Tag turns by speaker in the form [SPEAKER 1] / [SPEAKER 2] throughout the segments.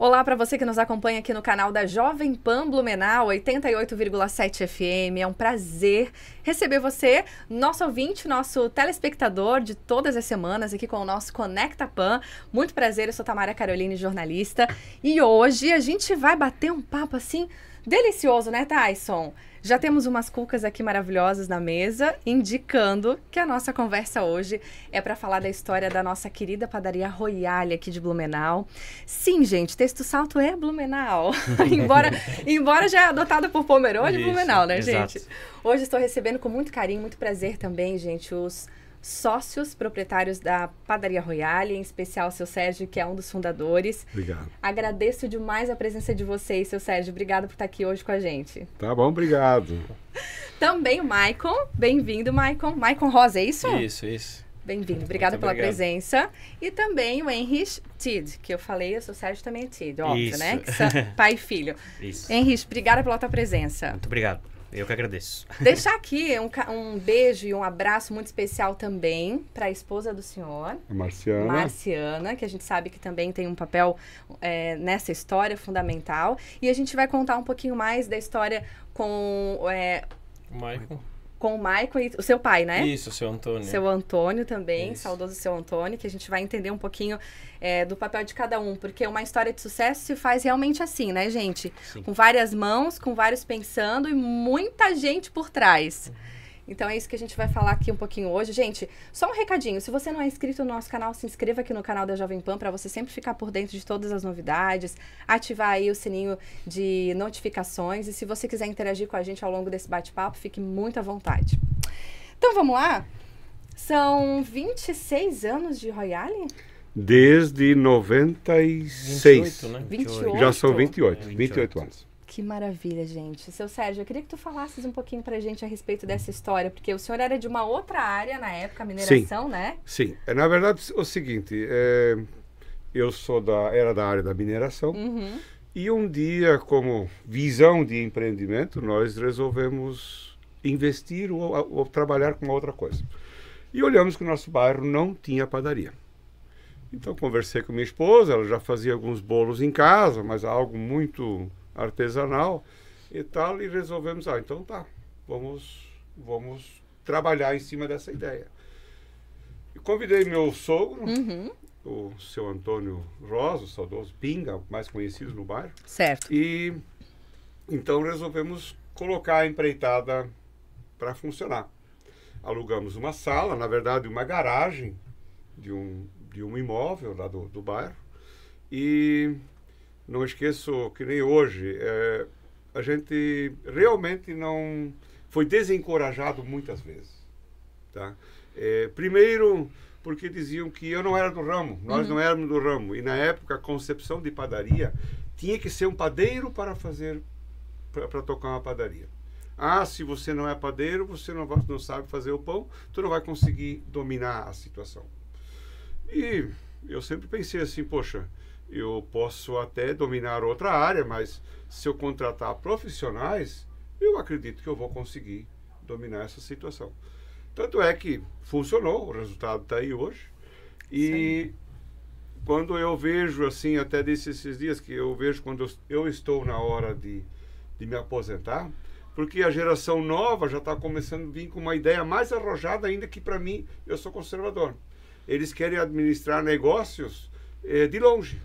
[SPEAKER 1] Olá para você que nos acompanha aqui no canal da Jovem Pan Blumenau 88,7 FM. É um prazer receber você, nosso ouvinte, nosso telespectador de todas as semanas aqui com o nosso Conecta Pan. Muito prazer, eu sou Tamara Caroline, jornalista, e hoje a gente vai bater um papo assim Delicioso, né, Tyson? Já temos umas cucas aqui maravilhosas na mesa, indicando que a nossa conversa hoje é para falar da história da nossa querida padaria Royale aqui de Blumenau. Sim, gente, Texto Salto é Blumenau. embora, embora já é adotada por Pomerode, Isso, Blumenau, né, exato. gente? Hoje estou recebendo com muito carinho, muito prazer também, gente, os sócios, proprietários da Padaria Royale, em especial o seu Sérgio, que é um dos fundadores. Obrigado. Agradeço demais a presença de vocês, seu Sérgio. Obrigado por estar aqui hoje com a gente.
[SPEAKER 2] Tá bom, obrigado.
[SPEAKER 1] Também o Maicon. Bem-vindo, Maicon. Maicon Rosa, é isso? Isso, isso. Bem-vindo, Obrigado pela obrigado. presença. E também o Henrich Tid, que eu falei, o seu Sérgio também é Tid, óbvio, né? isso. né? Que pai e filho. Isso. Henrich, obrigada pela tua presença. Muito
[SPEAKER 3] obrigado. Eu que agradeço. Deixar
[SPEAKER 1] aqui um, um beijo e um abraço muito especial também para a esposa do senhor, Marciana. Marciana, que a gente sabe que também tem um papel é, nessa história fundamental. E a gente vai contar um pouquinho mais da história com é, Michael com o Maicon e o seu pai, né? Isso, o seu Antônio. Seu Antônio também, Isso. saudoso seu Antônio, que a gente vai entender um pouquinho é, do papel de cada um, porque uma história de sucesso se faz realmente assim, né, gente? Sim. Com várias mãos, com vários pensando e muita gente por trás. Uhum. Então é isso que a gente vai falar aqui um pouquinho hoje. Gente, só um recadinho. Se você não é inscrito no nosso canal, se inscreva aqui no canal da Jovem Pan para você sempre ficar por dentro de todas as novidades, ativar aí o sininho de notificações e se você quiser interagir com a gente ao longo desse bate-papo, fique muito à vontade. Então vamos lá? São 26 anos de Royale?
[SPEAKER 2] Desde 96. 28, né? 28. Já são 28, 28, 28 anos.
[SPEAKER 1] Que maravilha, gente. Seu Sérgio, eu queria que tu falasses um pouquinho pra gente a respeito dessa história, porque o senhor era de uma outra área na época, mineração, Sim. né?
[SPEAKER 2] Sim. É, na verdade, o seguinte, é, eu sou da, era da área da mineração, uhum. e um dia, como visão de empreendimento, nós resolvemos investir ou, ou trabalhar com outra coisa. E olhamos que o nosso bairro não tinha padaria. Então conversei com minha esposa, ela já fazia alguns bolos em casa, mas algo muito artesanal e tal, e resolvemos, ah, então tá, vamos, vamos trabalhar em cima dessa ideia. E convidei meu sogro, uhum. o seu Antônio Rosa, o saudoso Pinga, mais conhecido no bairro. Certo. E então resolvemos colocar a empreitada para funcionar. Alugamos uma sala, na verdade uma garagem de um, de um imóvel lá do, do bairro, e não esqueço que nem hoje, é, a gente realmente não foi desencorajado muitas vezes. Tá? É, primeiro, porque diziam que eu não era do ramo, nós uhum. não éramos do ramo. E na época, a concepção de padaria tinha que ser um padeiro para fazer, para tocar uma padaria. Ah, se você não é padeiro, você não, vai, não sabe fazer o pão, tu não vai conseguir dominar a situação. E eu sempre pensei assim, poxa, eu posso até dominar outra área, mas se eu contratar profissionais, eu acredito que eu vou conseguir dominar essa situação. Tanto é que funcionou, o resultado está aí hoje. E Sim. quando eu vejo, assim, até disse esses dias, que eu vejo quando eu, estou na hora de, de me aposentar, porque a geração nova já está começando a vir com uma ideia mais arrojada ainda que para mim, eu sou conservador. Eles querem administrar negócios é, de longe.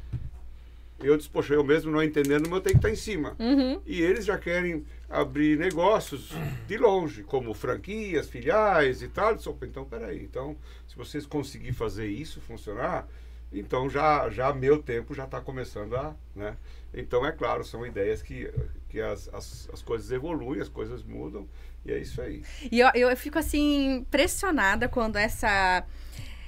[SPEAKER 2] Eu disse, poxa, eu mesmo não entendendo, mas eu tenho que estar tá em cima. Uhum. E eles já querem abrir negócios de longe, como franquias, filiais e tal. disse, opa, então, peraí, então, se vocês conseguirem fazer isso funcionar, então já, já meu tempo já está começando a... Né? Então, é claro, são ideias que, que as, as, as coisas evoluem, as coisas mudam, e é isso aí.
[SPEAKER 1] E eu, eu fico, assim, impressionada quando essa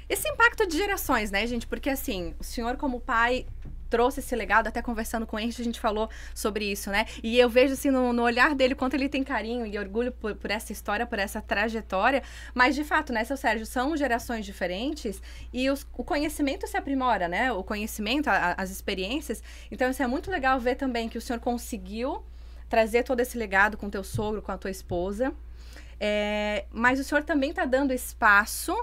[SPEAKER 1] esse impacto de gerações, né, gente? Porque assim, o senhor como pai trouxe esse legado, até conversando com ele, a gente falou sobre isso, né? E eu vejo, assim, no, no olhar dele, quanto ele tem carinho e orgulho por, por, essa história, por essa trajetória. Mas, de fato, né, seu Sérgio, são gerações diferentes e os, o conhecimento se aprimora, né? O conhecimento, a, as experiências. Então, isso é muito legal ver também que o senhor conseguiu trazer todo esse legado com teu sogro, com a tua esposa. É, mas o senhor também está dando espaço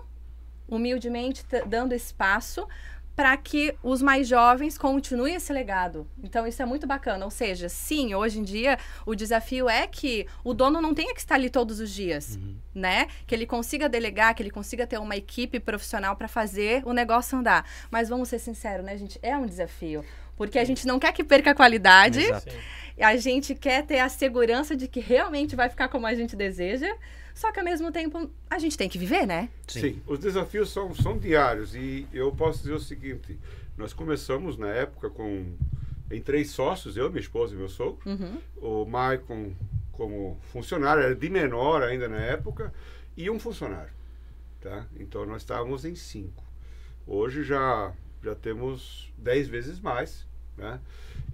[SPEAKER 1] humildemente dando espaço para que os mais jovens continuem esse legado. Então isso é muito bacana. Ou seja, sim, hoje em dia o desafio é que o dono não tenha que estar ali todos os dias, uhum. né? Que ele consiga delegar, que ele consiga ter uma equipe profissional para fazer o negócio andar. Mas vamos ser sinceros, né, gente? É um desafio, porque a gente não quer que perca a qualidade. Exato. A gente quer ter a segurança de que realmente vai ficar como a gente deseja só que ao mesmo tempo a gente tem que viver, né?
[SPEAKER 2] Sim, Sim. os desafios são, são diários e eu posso dizer o seguinte: nós começamos na época com em três sócios, eu, minha esposa e meu sogro, uhum. o Maicon como funcionário, era de menor ainda na época, e um funcionário. Tá? Então nós estávamos em cinco. Hoje já, já temos dez vezes mais. Né?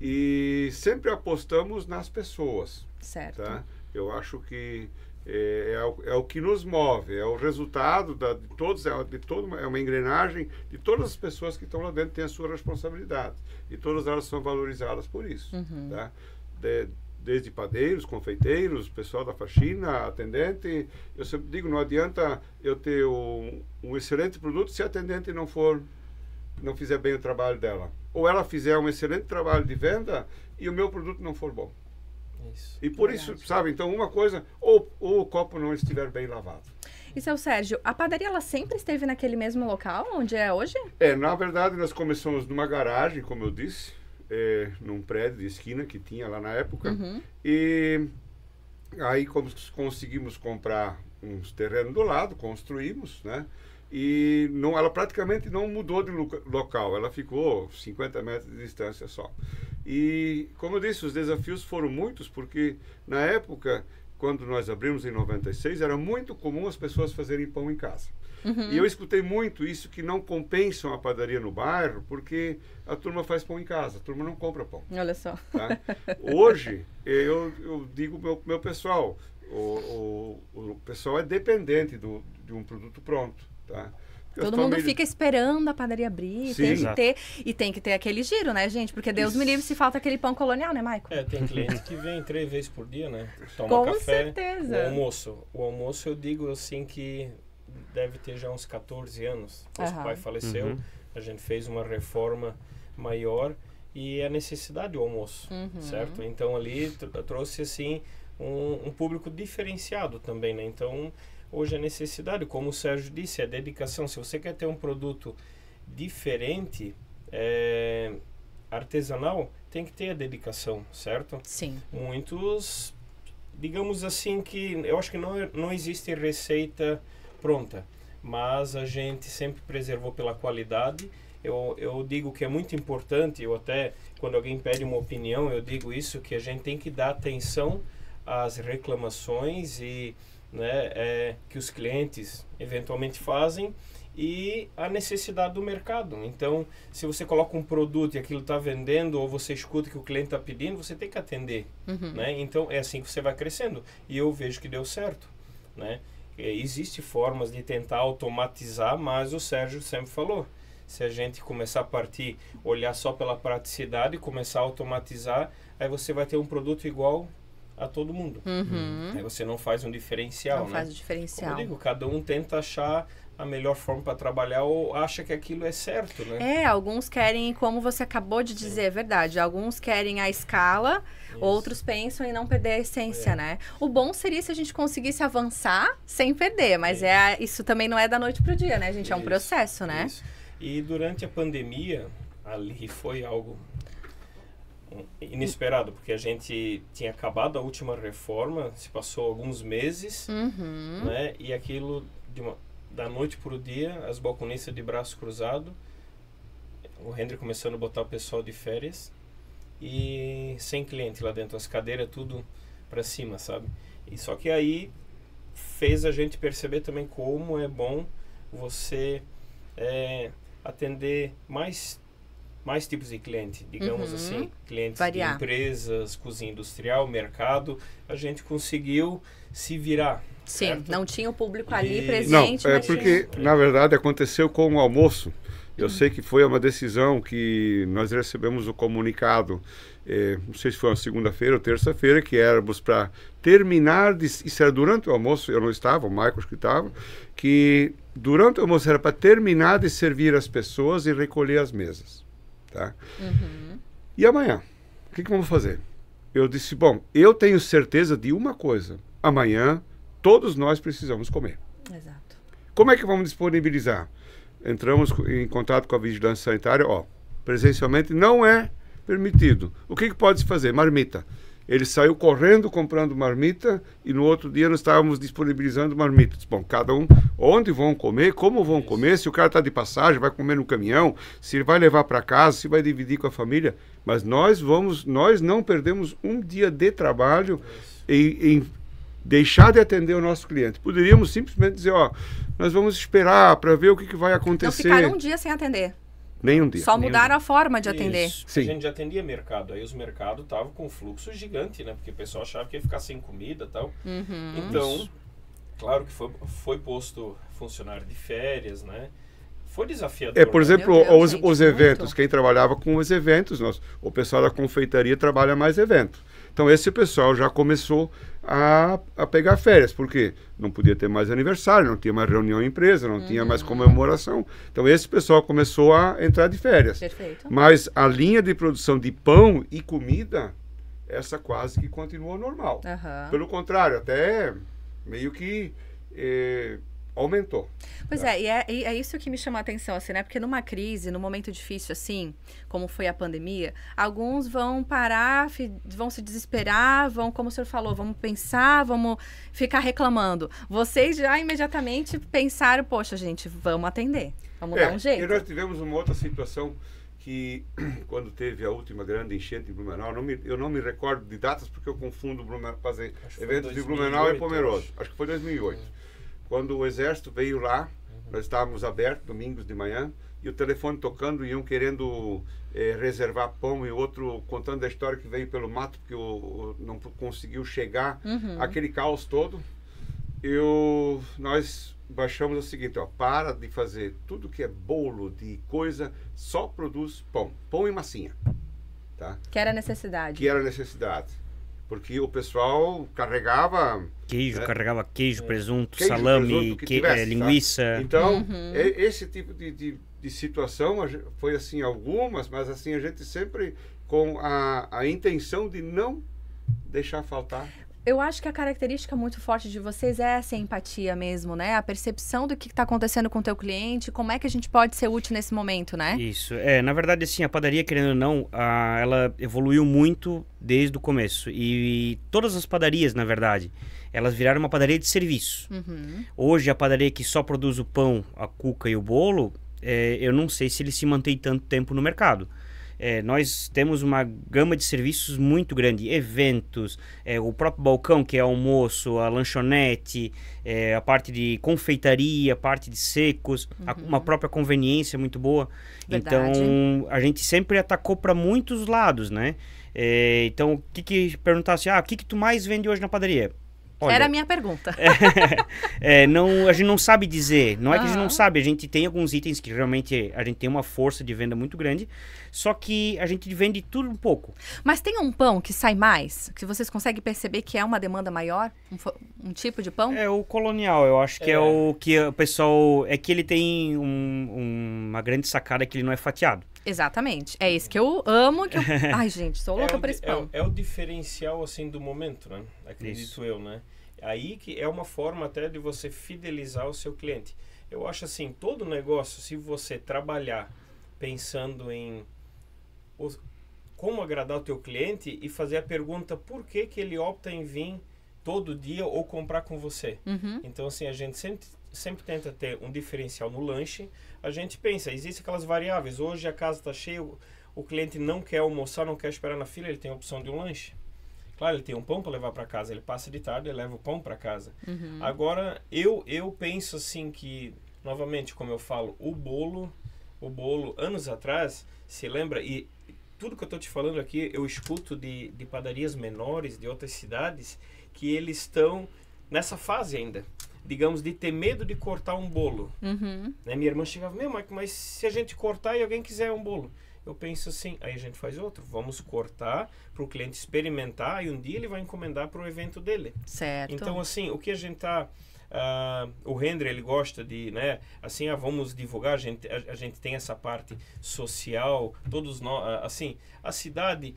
[SPEAKER 2] E sempre apostamos nas pessoas.
[SPEAKER 1] Certo. Tá?
[SPEAKER 2] Eu acho que é, é, o, é, o, que nos move, é o resultado da, de todos, é, de todo, é uma engrenagem de todas as pessoas que estão lá dentro têm a sua responsabilidade e todas elas são valorizadas por isso, uhum. tá? De, desde padeiros, confeiteiros, pessoal da faxina, atendente. Eu sempre digo, não adianta eu ter um, um excelente produto se a atendente não for, não fizer bem o trabalho dela, ou ela fizer um excelente trabalho de venda e o meu produto não for bom. Isso. E por Verdade. isso, sabe, então uma coisa, ou, ou o copo não estiver bem lavado.
[SPEAKER 1] E seu Sérgio, a padaria ela sempre esteve naquele mesmo local onde é hoje?
[SPEAKER 2] É, na verdade nós começamos numa garagem, como eu disse, é, num prédio de esquina que tinha lá na época. Uhum. E aí conseguimos comprar uns terrenos do lado, construímos, né? E não, ela praticamente não mudou de local, ela ficou 50 metros de distância só. E, como eu disse, os desafios foram muitos, porque na época, quando nós abrimos em 96, era muito comum as pessoas fazerem pão em casa. Uhum. E eu escutei muito isso que não compensam a padaria no bairro, porque a turma faz pão em casa, a turma não compra pão.
[SPEAKER 1] Olha só. Tá? Hoje,
[SPEAKER 2] eu, eu digo meu, meu pessoal, o, o, o pessoal é dependente do, de um produto pronto, tá? Todo mundo
[SPEAKER 1] meio... fica esperando a padaria abrir, Sim, tem que ter. E tem que ter aquele giro, né, gente? Porque Deus Isso. me livre se falta aquele pão colonial, né, Maicon
[SPEAKER 4] É, tem cliente que vem três vezes por dia, né? Toma Com café. certeza. O almoço. O almoço eu digo assim que deve ter já uns 14 anos. Nosso uhum. pai faleceu, uhum. a gente fez uma reforma maior e a é necessidade do almoço, uhum. certo? Então ali trouxe assim um, um público diferenciado também, né? Então Hoje a necessidade, como o Sérgio disse, é dedicação. Se você quer ter um produto diferente, é, artesanal, tem que ter a dedicação, certo? Sim. Muitos, digamos assim, que eu acho que não, não existe receita pronta, mas a gente sempre preservou pela qualidade. Eu, eu digo que é muito importante, eu até, quando alguém pede uma opinião, eu digo isso, que a gente tem que dar atenção às reclamações e né, é, que os clientes eventualmente fazem e a necessidade do mercado. Então, se você coloca um produto e aquilo está vendendo ou você escuta que o cliente está pedindo, você tem que atender, uhum. né? Então é assim que você vai crescendo. E eu vejo que deu certo, né? É, existe formas de tentar automatizar, mas o Sérgio sempre falou, se a gente começar a partir, olhar só pela praticidade, e começar a automatizar, aí você vai ter um produto igual a todo mundo. Uhum. Aí você não faz um diferencial, não né? faz o diferencial. Como eu digo, cada um tenta achar a melhor forma para trabalhar ou acha que aquilo é certo, né? É,
[SPEAKER 1] alguns querem, como você acabou de dizer, é verdade. Alguns querem a escala, Isso. outros pensam em não perder a essência, é. né? O bom seria se a gente conseguisse avançar sem perder, mas é, é isso também não é da noite pro dia, né, gente? É um processo, né? Isso.
[SPEAKER 4] E durante a pandemia, ali foi algo inesperado, porque a gente tinha acabado a última reforma, se passou alguns meses,
[SPEAKER 5] uhum. né?
[SPEAKER 4] E aquilo uma, da noite para o dia, as balconistas de braço cruzado, o Henry começando a botar o pessoal de férias e sem cliente lá dentro, as cadeiras tudo para cima, sabe? E só que aí fez a gente perceber também como é bom você é, atender mais mais tipos de cliente, digamos uhum. assim, clientes Variar. de empresas, cozinha industrial, mercado, a gente conseguiu se
[SPEAKER 1] virar. Sim, certo? não tinha o público ali e... presente. Não, é porque,
[SPEAKER 2] é. na verdade, aconteceu com o almoço. Eu uhum. sei que foi uma decisão que nós recebemos o comunicado, eh, não sei se foi uma segunda-feira ou terça-feira, que éramos para terminar, de, isso era durante o almoço, eu não estava, o Michael que estava, que durante o almoço era para terminar de servir as pessoas e recolher as mesas. Tá? Uhum. E amanhã? O que, que vamos fazer? Eu disse, bom, eu tenho certeza de uma coisa. Amanhã todos nós precisamos comer. Exato. Como é que vamos disponibilizar? Entramos em contato com a vigilância sanitária, ó, presencialmente não é permitido. O que, que pode se fazer? Marmita. Ele saiu correndo comprando marmita e no outro dia nós estávamos disponibilizando marmitas. Bom, cada um, onde vão comer, como vão comer, se o cara está de passagem, vai comer no caminhão, se vai levar para casa, se vai dividir com a família. Mas nós vamos, nós não perdemos um dia de trabalho em, em deixar de atender o nosso cliente. Poderíamos simplesmente dizer, ó, nós vamos esperar para ver o que, que vai então acontecer.
[SPEAKER 1] Não ficar um dia sem atender. Nenhum dia. Só mudaram a forma de atender. Sim. A gente
[SPEAKER 4] já atendia mercado. Aí os mercados estavam com um fluxo gigante, né? Porque o pessoal achava que ia ficar sem comida e tal. Uhum. Então, Isso. claro que foi, foi posto funcionário de férias, né? Foi desafiador. É, por né? exemplo, né? Deus, os, gente, os, eventos.
[SPEAKER 2] Quem trabalhava com os eventos, nós, o pessoal da confeitaria trabalha mais eventos. Então esse pessoal já começou a, a pegar férias, porque não podia ter mais aniversário, não tinha mais reunião em empresa, não uhum. tinha mais uhum. comemoração. Então esse pessoal começou a entrar de férias. Perfeito. Mas a linha de produção de pão e comida, essa quase que continuou normal. Uhum. Pelo contrário, até meio que. Eh, aumentou.
[SPEAKER 1] Pois tá. é, e é, é isso que me chama a atenção, assim, né? Porque numa crise, num momento difícil assim, como foi a pandemia, alguns vão parar, vão se desesperar, vão, como o senhor falou, vamos pensar, vamos ficar reclamando. Vocês já imediatamente pensaram, poxa, gente, vamos atender, vamos é, dar um jeito. E
[SPEAKER 2] nós tivemos uma outra situação que quando teve a última grande enchente em Blumenau, não me, eu não me recordo de datas porque eu confundo Blumenau, fazer eventos 2008, de Blumenau e Pomeroso. Acho que foi 2008. É. Quando o exército veio lá, nós estávamos abertos domingos de manhã e o telefone tocando e um querendo eh, reservar pão e outro contando a história que veio pelo mato porque o, o não conseguiu chegar uhum. aquele caos todo nós baixamos o seguinte ó para de fazer tudo que é bolo de coisa só produz pão pão e massinha tá
[SPEAKER 1] que era necessidade
[SPEAKER 2] que era necessidade porque o pessoal carregava
[SPEAKER 3] queijo, né? carregava queijo, é. presunto, queijo, salame, presunto, que que, é, tivesse, linguiça. Tá? Então,
[SPEAKER 2] uhum. esse tipo de, de, de situação foi assim algumas, mas assim a gente sempre com a, a intenção de não deixar faltar.
[SPEAKER 1] Eu acho que a característica muito forte de vocês é essa empatia mesmo, né? A percepção do que está acontecendo com o teu cliente, como é que a gente pode ser útil nesse momento, né?
[SPEAKER 3] Isso. É, na verdade, assim, a padaria, querendo ou não, a, ela evoluiu muito desde o começo. E, e, todas as padarias, na verdade, elas viraram uma padaria de serviço. Uhum. Hoje, a padaria que só produz o pão, a cuca e o bolo, é, eu não sei se ele se mantém tanto tempo no mercado. É, nós temos uma gama de serviços muito grande, eventos, é, o próprio balcão que é almoço, a lanchonete, é, a parte de confeitaria, a parte de secos, uhum. a, uma própria conveniência muito boa. Então, Verdade. Então a gente sempre atacou para muitos lados, né? É, então o que que perguntasse, assim, ah, o que que tu mais vende hoje na padaria? Olha, Era a minha pergunta. É, é, não, a gente não sabe dizer. Não é que a gente não sabe. A gente tem alguns itens que realmente a gente tem uma força de venda muito grande. Só que a gente vende tudo um pouco.
[SPEAKER 1] Mas tem um pão que sai mais? Que vocês conseguem perceber que é uma demanda maior? Um, um tipo de pão? É o
[SPEAKER 3] colonial. Eu acho que é, é o que o pessoal... É que ele tem um, um, uma grande sacada que ele não é fatiado.
[SPEAKER 1] Exatamente. É isso que eu amo. Que eu... Ai, gente, sou é louca é pra esse pão. É, é, o
[SPEAKER 4] diferencial, assim, do momento, né? Acredito isso. eu, né? Aí que é uma forma até de você fidelizar o seu cliente. Eu acho assim, todo negócio, se você trabalhar pensando em os, como agradar o teu cliente e fazer a pergunta por que, que ele opta em vir todo dia ou comprar com você. Uhum. Então, assim, a gente sempre sempre tenta ter um diferencial no lanche. A gente pensa, existem aquelas variáveis. Hoje a casa está cheia, o cliente não quer almoçar, não quer esperar na fila, ele tem a opção de um lanche. Claro, ele tem um pão para levar para casa, ele passa de tarde e leva o pão para casa. Uhum. Agora, eu, eu penso assim que, novamente, como eu falo, o bolo, o bolo, anos atrás, se lembra, e tudo que eu estou te falando aqui, eu escuto de, de padarias menores, de outras cidades, que eles estão nessa fase ainda digamos, de ter medo de cortar um bolo. Uhum. Né? Minha irmã chegava, meu, mas se a gente cortar e alguém quiser um bolo? Eu penso assim, aí a gente faz outro. Vamos cortar para o cliente experimentar e um dia ele vai encomendar para o evento dele.
[SPEAKER 5] Certo. Então, assim,
[SPEAKER 4] o que a gente está... Uh, ah, o Render ele gosta de, né? Assim, ah, vamos divulgar. A gente, a, a, gente tem essa parte social. Todos nós, ah, assim, a cidade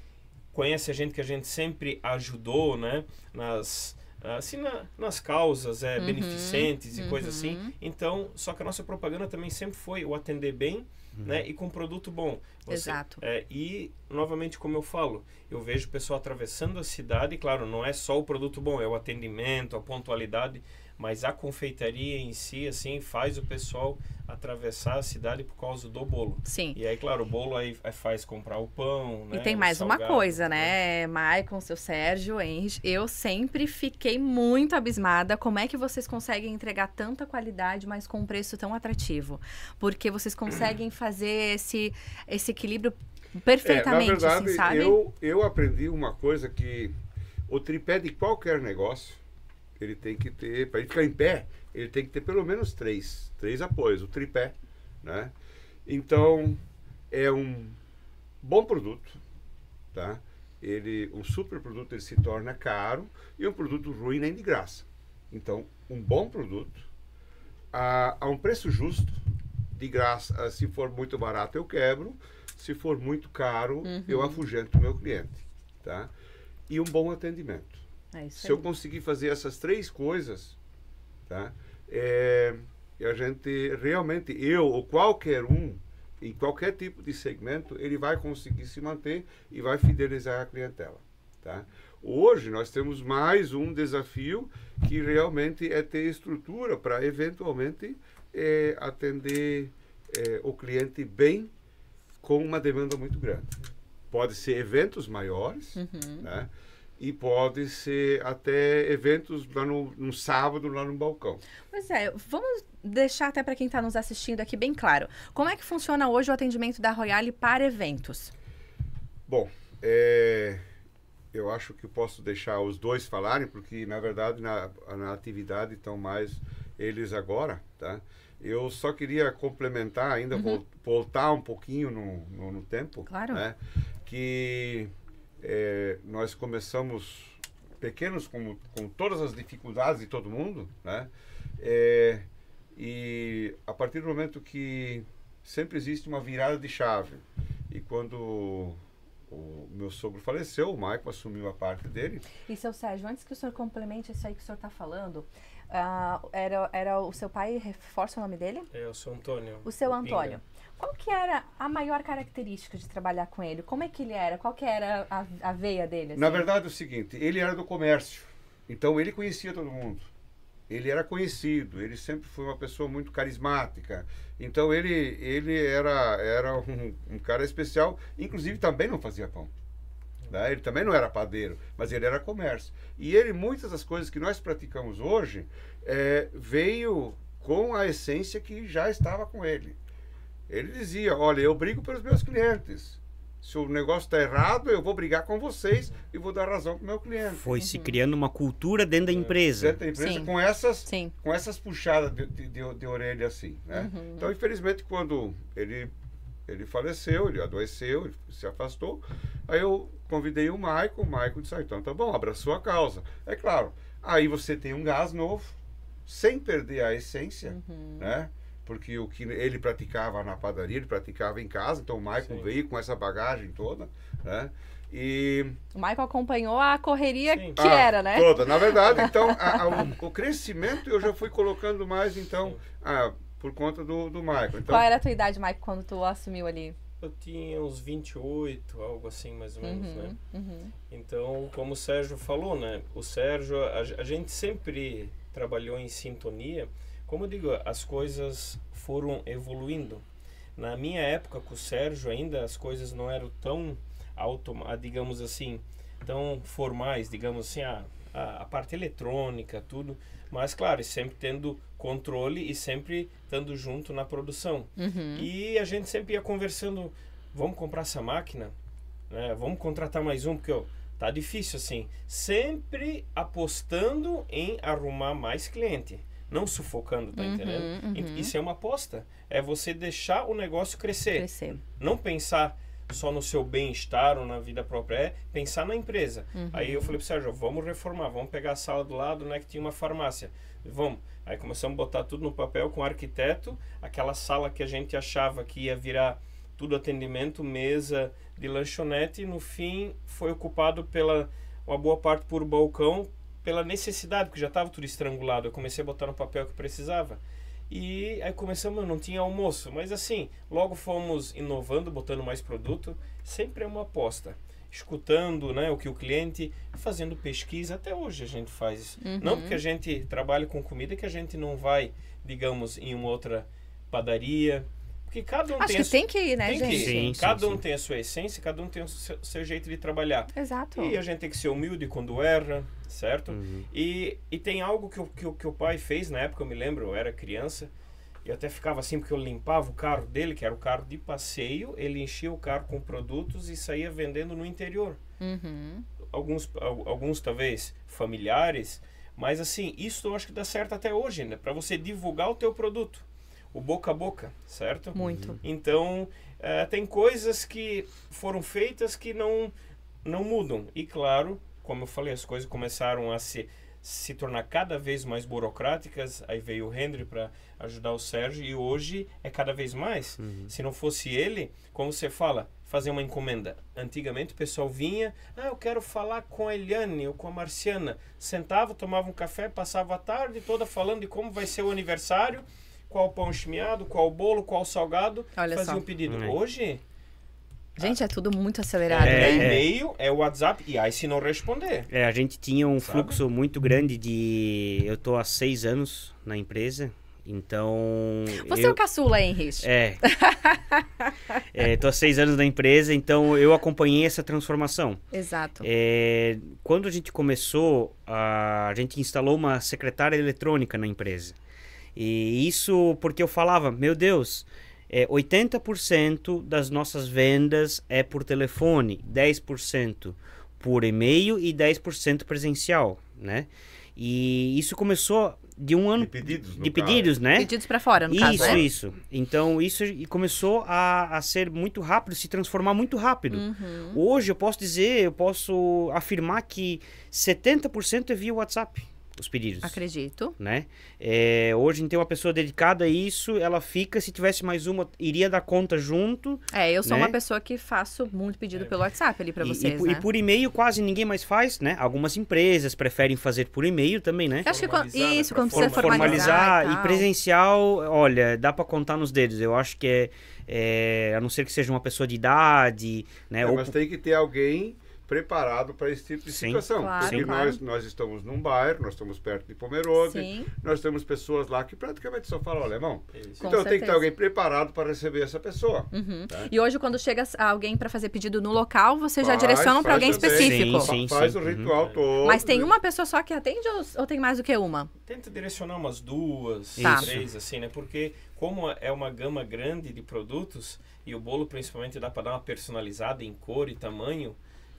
[SPEAKER 4] conhece a gente que a gente sempre ajudou, né? Nas assim na, nas causas é, uhum, beneficentes e coisas assim. Uhum. Então, só que a nossa propaganda também sempre foi o atender bem uhum. né, e com produto bom. Você, Exato. É, e, novamente, como eu falo, eu vejo o pessoal atravessando a cidade, e, claro, não é só o produto bom, é o atendimento, a pontualidade mas a confeitaria em si, assim, faz o pessoal atravessar a cidade por causa do bolo. Sim. E aí, claro, o bolo aí é, faz comprar o pão, né? E tem mais salgado, uma coisa,
[SPEAKER 1] né? né? É, Maicon, seu Sérgio, Enge, eu sempre fiquei muito abismada como é que vocês conseguem entregar tanta qualidade, mas com um preço tão atrativo. Porque vocês conseguem fazer esse, esse equilíbrio perfeitamente, é, na assim, verdade, assim, sabe? Eu,
[SPEAKER 2] eu aprendi uma coisa que o tripé de qualquer negócio ele tem que ter, para ele ficar em pé, ele tem que ter pelo menos três, três apoios, o tripé, né? Então, é um bom produto, tá? Ele, um super produto ele se torna caro e um produto ruim nem de graça. Então, um bom produto a, a um preço justo, de graça, a, se for muito barato eu quebro, se for muito caro uhum. eu afugento o meu cliente, tá? E um bom atendimento. É se aí. eu conseguir fazer essas três coisas, tá? É, a gente realmente, eu ou qualquer um, em qualquer tipo de segmento, ele vai conseguir se manter e vai fidelizar a clientela. Tá? Hoje nós temos mais um desafio que realmente é ter estrutura para eventualmente é, atender é, o cliente bem com uma demanda muito grande. Pode ser eventos maiores, uhum. né? e pode ser até eventos lá no, no sábado, lá no balcão.
[SPEAKER 1] Pois é, vamos deixar até para quem está nos assistindo aqui bem claro. Como é que funciona hoje o atendimento da Royale para eventos?
[SPEAKER 2] Bom, é, eu acho que posso deixar os dois falarem, porque na verdade na, na atividade estão mais eles agora, tá? Eu só queria complementar ainda, uhum. voltar um pouquinho no, no, no tempo. Claro. Né? Que é, nós começamos pequenos, com todas as dificuldades de todo mundo, né? É, e a partir do momento que sempre existe uma virada de chave, e quando o meu sogro faleceu, o Maicon assumiu a parte dele.
[SPEAKER 1] E seu Sérgio, antes que o senhor complemente isso aí que o senhor está falando, uh, era, era o seu pai, reforça o nome dele?
[SPEAKER 4] É, o seu Antônio. O seu Antônio.
[SPEAKER 1] Qual que era a maior característica de trabalhar com ele? Como é que ele era? Qual que era a, a veia dele? Assim? Na verdade,
[SPEAKER 2] é o seguinte, ele era do comércio, então ele conhecia todo mundo. Ele era conhecido, ele sempre foi uma pessoa muito carismática. Então ele, ele era, era um, um cara especial, inclusive também não fazia pão. Né? Ele também não era padeiro, mas ele era comércio. E ele, muitas das coisas que nós praticamos hoje, é, veio com a essência que já estava com ele. Ele dizia: Olha, eu brigo pelos meus clientes. Se o negócio está errado, eu vou brigar com vocês e vou dar razão para o meu cliente.
[SPEAKER 3] Foi uhum. se criando uma cultura dentro da é, empresa. Dentro da empresa, Sim.
[SPEAKER 2] com essas, Sim. com essas puxadas de, de, de, de orelha assim. Né? Uhum. Então, infelizmente, quando ele, ele faleceu, ele adoeceu, ele se afastou, aí eu convidei o Maicon, o Maicon disse, ah, então tá bom, abraçou a causa. É claro, aí você tem um gás novo, sem perder a essência, uhum. né? porque o que ele praticava na padaria, ele praticava em casa, então o Maicon Sim. veio com essa bagagem toda, né? E...
[SPEAKER 1] O Michael acompanhou a correria Sim. que ah, era, né? Toda.
[SPEAKER 2] Na verdade, então, a, a, o, o, crescimento eu já fui colocando mais, então, a, ah, por conta do, do Michael. Então, Qual era
[SPEAKER 1] a tua idade, Michael, quando tu assumiu ali? Eu tinha
[SPEAKER 4] uns 28, algo assim, mais ou menos, né? uhum, né? Uhum. Então, como o Sérgio falou, né? O Sérgio, a, a gente sempre trabalhou em sintonia, como eu digo, as coisas foram evoluindo. Na minha época com o Sérgio ainda as coisas não eram tão ah, digamos assim, tão formais, digamos assim, a, ah, a, a parte eletrônica, tudo, mas claro, sempre tendo controle e sempre estando junto na produção. Uhum. E a gente sempre ia conversando, vamos comprar essa máquina, né? Vamos contratar mais um porque ó, tá difícil assim, sempre apostando em arrumar mais cliente não sufocando, tá uhum, entendendo? Uhum. Isso é uma aposta. É você deixar o negócio crescer. crescer. Não pensar só no seu bem-estar ou na vida própria, é pensar na empresa. Uhum. Aí eu falei pro Sérgio, vamos reformar, vamos pegar a sala do lado, né, que tinha uma farmácia. Vamos. Aí começamos a botar tudo no papel com o arquiteto, aquela sala que a gente achava que ia virar tudo atendimento, mesa de lanchonete, no fim foi ocupado pela uma boa parte por balcão, pela necessidade, porque já estava tudo estrangulado. Eu comecei a botar no papel que precisava. E aí começamos, não tinha almoço, mas assim, logo fomos inovando, botando mais produto. Sempre é uma aposta. Escutando né, o que o cliente, fazendo pesquisa, até hoje a gente faz isso. Uhum. Não porque a gente trabalha com comida que a gente não vai, digamos, em uma outra padaria, porque
[SPEAKER 1] cada um Acho tem. que a tem que ir, né, tem gente? Que
[SPEAKER 4] ir. Sim, cada sim, um sim. tem a sua essência, cada um tem o seu, seu, jeito de trabalhar. Exato. E a gente tem que ser humilde quando erra, certo? Uhum. E, e tem algo que o, que, que, o pai fez na época, eu me lembro, eu era criança, e até ficava assim, porque eu limpava o carro dele, que era o carro de passeio, ele enchia o carro com produtos e saía vendendo no interior.
[SPEAKER 3] Uhum.
[SPEAKER 4] Alguns, alguns, talvez, familiares, mas assim, isso eu acho que dá certo até hoje, né? Para você divulgar o teu produto o boca a boca, certo? Muito. Uhum. Então, eh, tem coisas que foram feitas que não, não mudam. E claro, como eu falei, as coisas começaram a se, se tornar cada vez mais burocráticas. Aí veio o Henry para ajudar o Sérgio e hoje é cada vez mais. Uhum. Se não fosse ele, como você fala, fazer uma encomenda. Antigamente o pessoal vinha, ah, eu quero falar com a Eliane ou com a Marciana. Sentava, tomava um café, passava a tarde toda falando de como vai ser o aniversário qual pão chimiado, qual bolo, qual salgado,
[SPEAKER 1] Olha fazia só. um pedido. Hum. Hoje. Gente, é tudo muito acelerado, é, né? É e-mail,
[SPEAKER 4] é o WhatsApp, e aí se não responder.
[SPEAKER 3] É, a gente tinha um sabe? fluxo muito grande de. Eu tô há seis anos na empresa, então. Você é eu... é o
[SPEAKER 1] caçula, Henrique. É.
[SPEAKER 3] é. Tô há seis anos na empresa, então eu acompanhei essa transformação. Exato. É, quando a gente começou, a, a gente instalou uma secretária eletrônica na empresa. E isso porque eu falava, meu Deus, é, 80% das nossas vendas é por telefone, 10% por e-mail e 10% presencial, né? E isso começou de um ano de pedidos, de pedidos né? Pedidos
[SPEAKER 1] para fora, no isso, caso. Isso, né? isso.
[SPEAKER 3] Então isso começou a, a ser muito rápido, se transformar muito rápido. Uhum. Hoje eu posso dizer, eu posso afirmar que 70% é via WhatsApp os pedidos. Acredito. Né? É, hoje, então, uma pessoa dedicada a isso, ela fica, se tivesse mais uma, iria dar conta junto.
[SPEAKER 1] É, eu sou né? uma pessoa que faço muito pedido é. pelo WhatsApp ali para vocês, e, né? e por
[SPEAKER 3] e-mail quase ninguém mais faz, né? Algumas empresas preferem fazer por e-mail também, né? acho que
[SPEAKER 1] né? isso, quando precisa formalizar. formalizar e, e,
[SPEAKER 3] presencial, olha, dá para contar nos dedos. Eu acho que é, é, a não ser que seja uma pessoa de idade, né? É, Ou... Mas
[SPEAKER 2] tem que ter alguém preparado para esse tipo de Sim, situação. Claro, porque claro. Nós, nós estamos num bairro, nós estamos perto de Pomerode, Sim. nós temos pessoas lá que praticamente só falam alemão. É isso. Então tem que ter alguém preparado para receber essa
[SPEAKER 1] pessoa. Uhum. Tá? E hoje, quando chega alguém para fazer pedido no local, você já direciona para alguém específico. Sim, faz o uhum. ritual uhum. todo. Mas tem uma pessoa só que atende ou, ou, tem mais do que uma? Tenta
[SPEAKER 4] direcionar umas duas, Isso. três, assim, né? Porque como é uma gama grande de produtos, e o bolo principalmente dá para dar uma personalizada em cor e tamanho,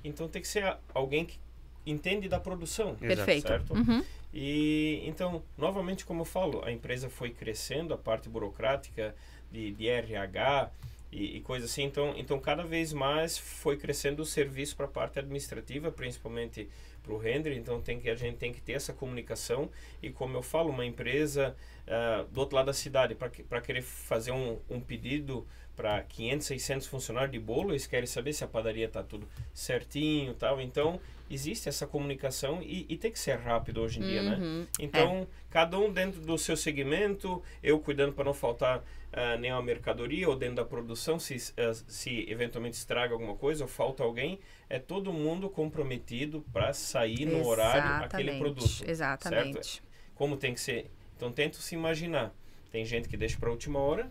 [SPEAKER 4] então tem que ser alguém que entende da produção. Perfeito. Certo? Uhum. E então, novamente, como eu falo, a empresa foi crescendo, a parte burocrática de, de RH e, e assim. Então, então, cada vez mais foi crescendo o serviço para a parte administrativa, principalmente para o render. Então, tem que, a gente tem que ter essa comunicação. E como eu falo, uma empresa uh, do outro lado da cidade, para querer fazer um, um pedido para 500, 600 funcionários de bolo, eles querem saber se a padaria está tudo certinho tal. Então, existe essa comunicação e, e tem que ser rápido hoje em uhum. dia, né? Uhum. Então, é. cada um dentro do seu segmento, eu cuidando para não faltar uh, nenhuma mercadoria ou dentro da produção, se, uh, se eventualmente estraga alguma coisa ou falta alguém, é todo mundo comprometido para sair no Exatamente. horário aquele produto. Exatamente. Certo? Como tem que ser. Então, tento se imaginar. Tem gente que deixa para a última hora,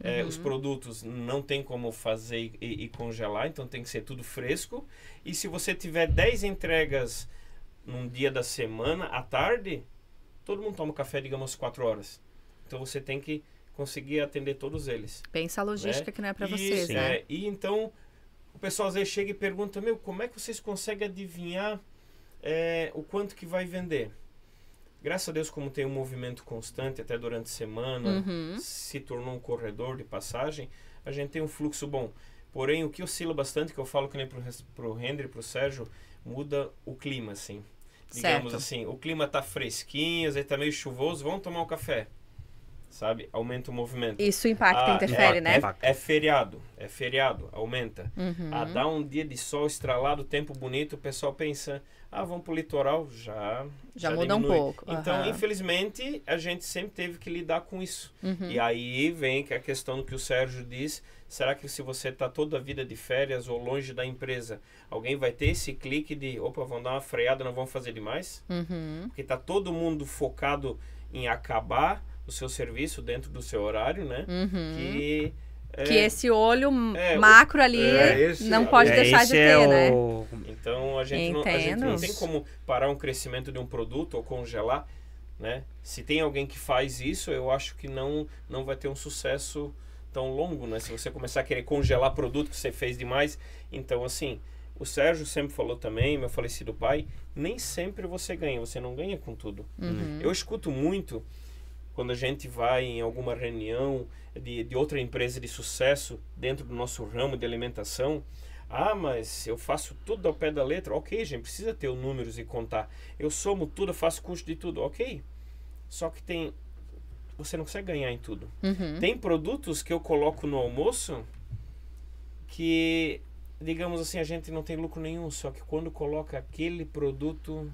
[SPEAKER 4] é, uhum. Os produtos não tem como fazer e, e, congelar, então tem que ser tudo fresco. E se você tiver 10 entregas num dia da semana, à tarde, todo mundo toma café, digamos, 4 horas. Então você tem que conseguir atender todos eles.
[SPEAKER 1] Pensa a né? logística né? que não é para vocês, né? É,
[SPEAKER 4] e então o pessoal às vezes chega e pergunta: Meu, como é que vocês conseguem adivinhar é, o quanto que vai vender? graças a Deus, como tem um movimento constante até durante a semana, uhum. se tornou um corredor de passagem, a gente tem um fluxo bom. Porém, o que oscila bastante, que eu falo que nem pro, pro Henry, pro Sérgio, muda o clima, assim. Digamos certo. assim, o clima tá fresquinho, às vezes tá meio chuvoso, vamos tomar um café sabe? Aumenta o movimento. Isso impacta, ah, interfere, é, né? É, é, feriado, é feriado, aumenta. Uhum. Ah, dá um dia de sol estralado, tempo bonito, o pessoal pensa, ah, vamos pro litoral, já já, já muda diminui. um pouco. Então, infelizmente, a gente sempre teve que lidar com isso. Uhum. E aí vem que a questão do que o Sérgio diz, será que se você está toda a vida de férias ou longe da empresa, alguém vai ter esse clique de, opa, vamos dar uma freada, não vamos fazer demais? Uhum. Porque tá todo mundo focado em acabar o seu serviço dentro do seu horário, né? Uhum. Que é, que esse olho é, macro ali é esse, não é pode é deixar de ter, né? O... Então a gente, não, a gente, não, tem como parar um crescimento de um produto ou congelar, né? Se tem alguém que faz isso, eu acho que não, não vai ter um sucesso tão longo, né? Se você começar a querer congelar produto que você fez demais, então assim, o Sérgio sempre falou também, meu falecido pai, nem sempre você ganha, você não ganha com tudo. Uhum. Eu escuto muito quando a gente vai em alguma reunião de, de outra empresa de sucesso dentro do nosso ramo de alimentação, ah, mas eu faço tudo ao pé da letra. Ok, gente, precisa ter os números e contar. Eu somo tudo, eu faço custo de tudo. Ok. Só que tem. Você não consegue ganhar em tudo. Uhum. Tem produtos que eu coloco no almoço que, digamos assim, a gente não tem lucro nenhum. Só que quando coloca aquele produto,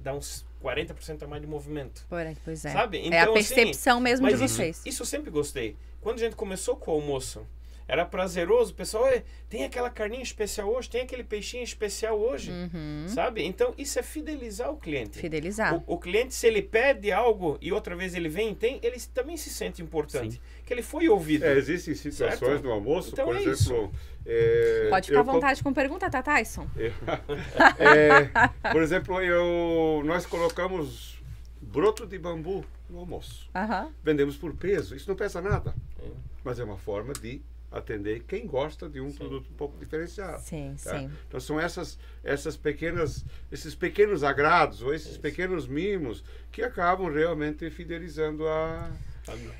[SPEAKER 4] dá uns 40% a mais de movimento. Porém,
[SPEAKER 5] pois é. Sabe? Então, é a então, assim, percepção assim, mesmo de vocês.
[SPEAKER 4] Isso, isso eu sempre gostei. Quando a gente começou com o almoço, era prazeroso. O pessoal, tem aquela carninha especial hoje, tem aquele peixinho especial hoje, uhum. sabe? Então, isso é fidelizar o cliente. Fidelizar. O, o, cliente, se ele pede algo e outra vez ele vem e tem, ele também se sente importante. Sim. Que ele foi ouvido. É, existem situações certo? no almoço, então, por é exemplo... É, Pode ficar à vontade
[SPEAKER 1] com pergunta, tá, Tyson?
[SPEAKER 2] É. É, por exemplo, eu, nós colocamos broto de bambu no almoço. Vendemos por peso, isso não pesa nada. É. Mas é uma forma de atender quem gosta de um sim. produto um pouco diferenciado. Sim, tá? sim. Então são essas, essas pequenas, esses pequenos agrados ou esses Isso. pequenos mimos que acabam realmente
[SPEAKER 4] fidelizando a, a, a, minha,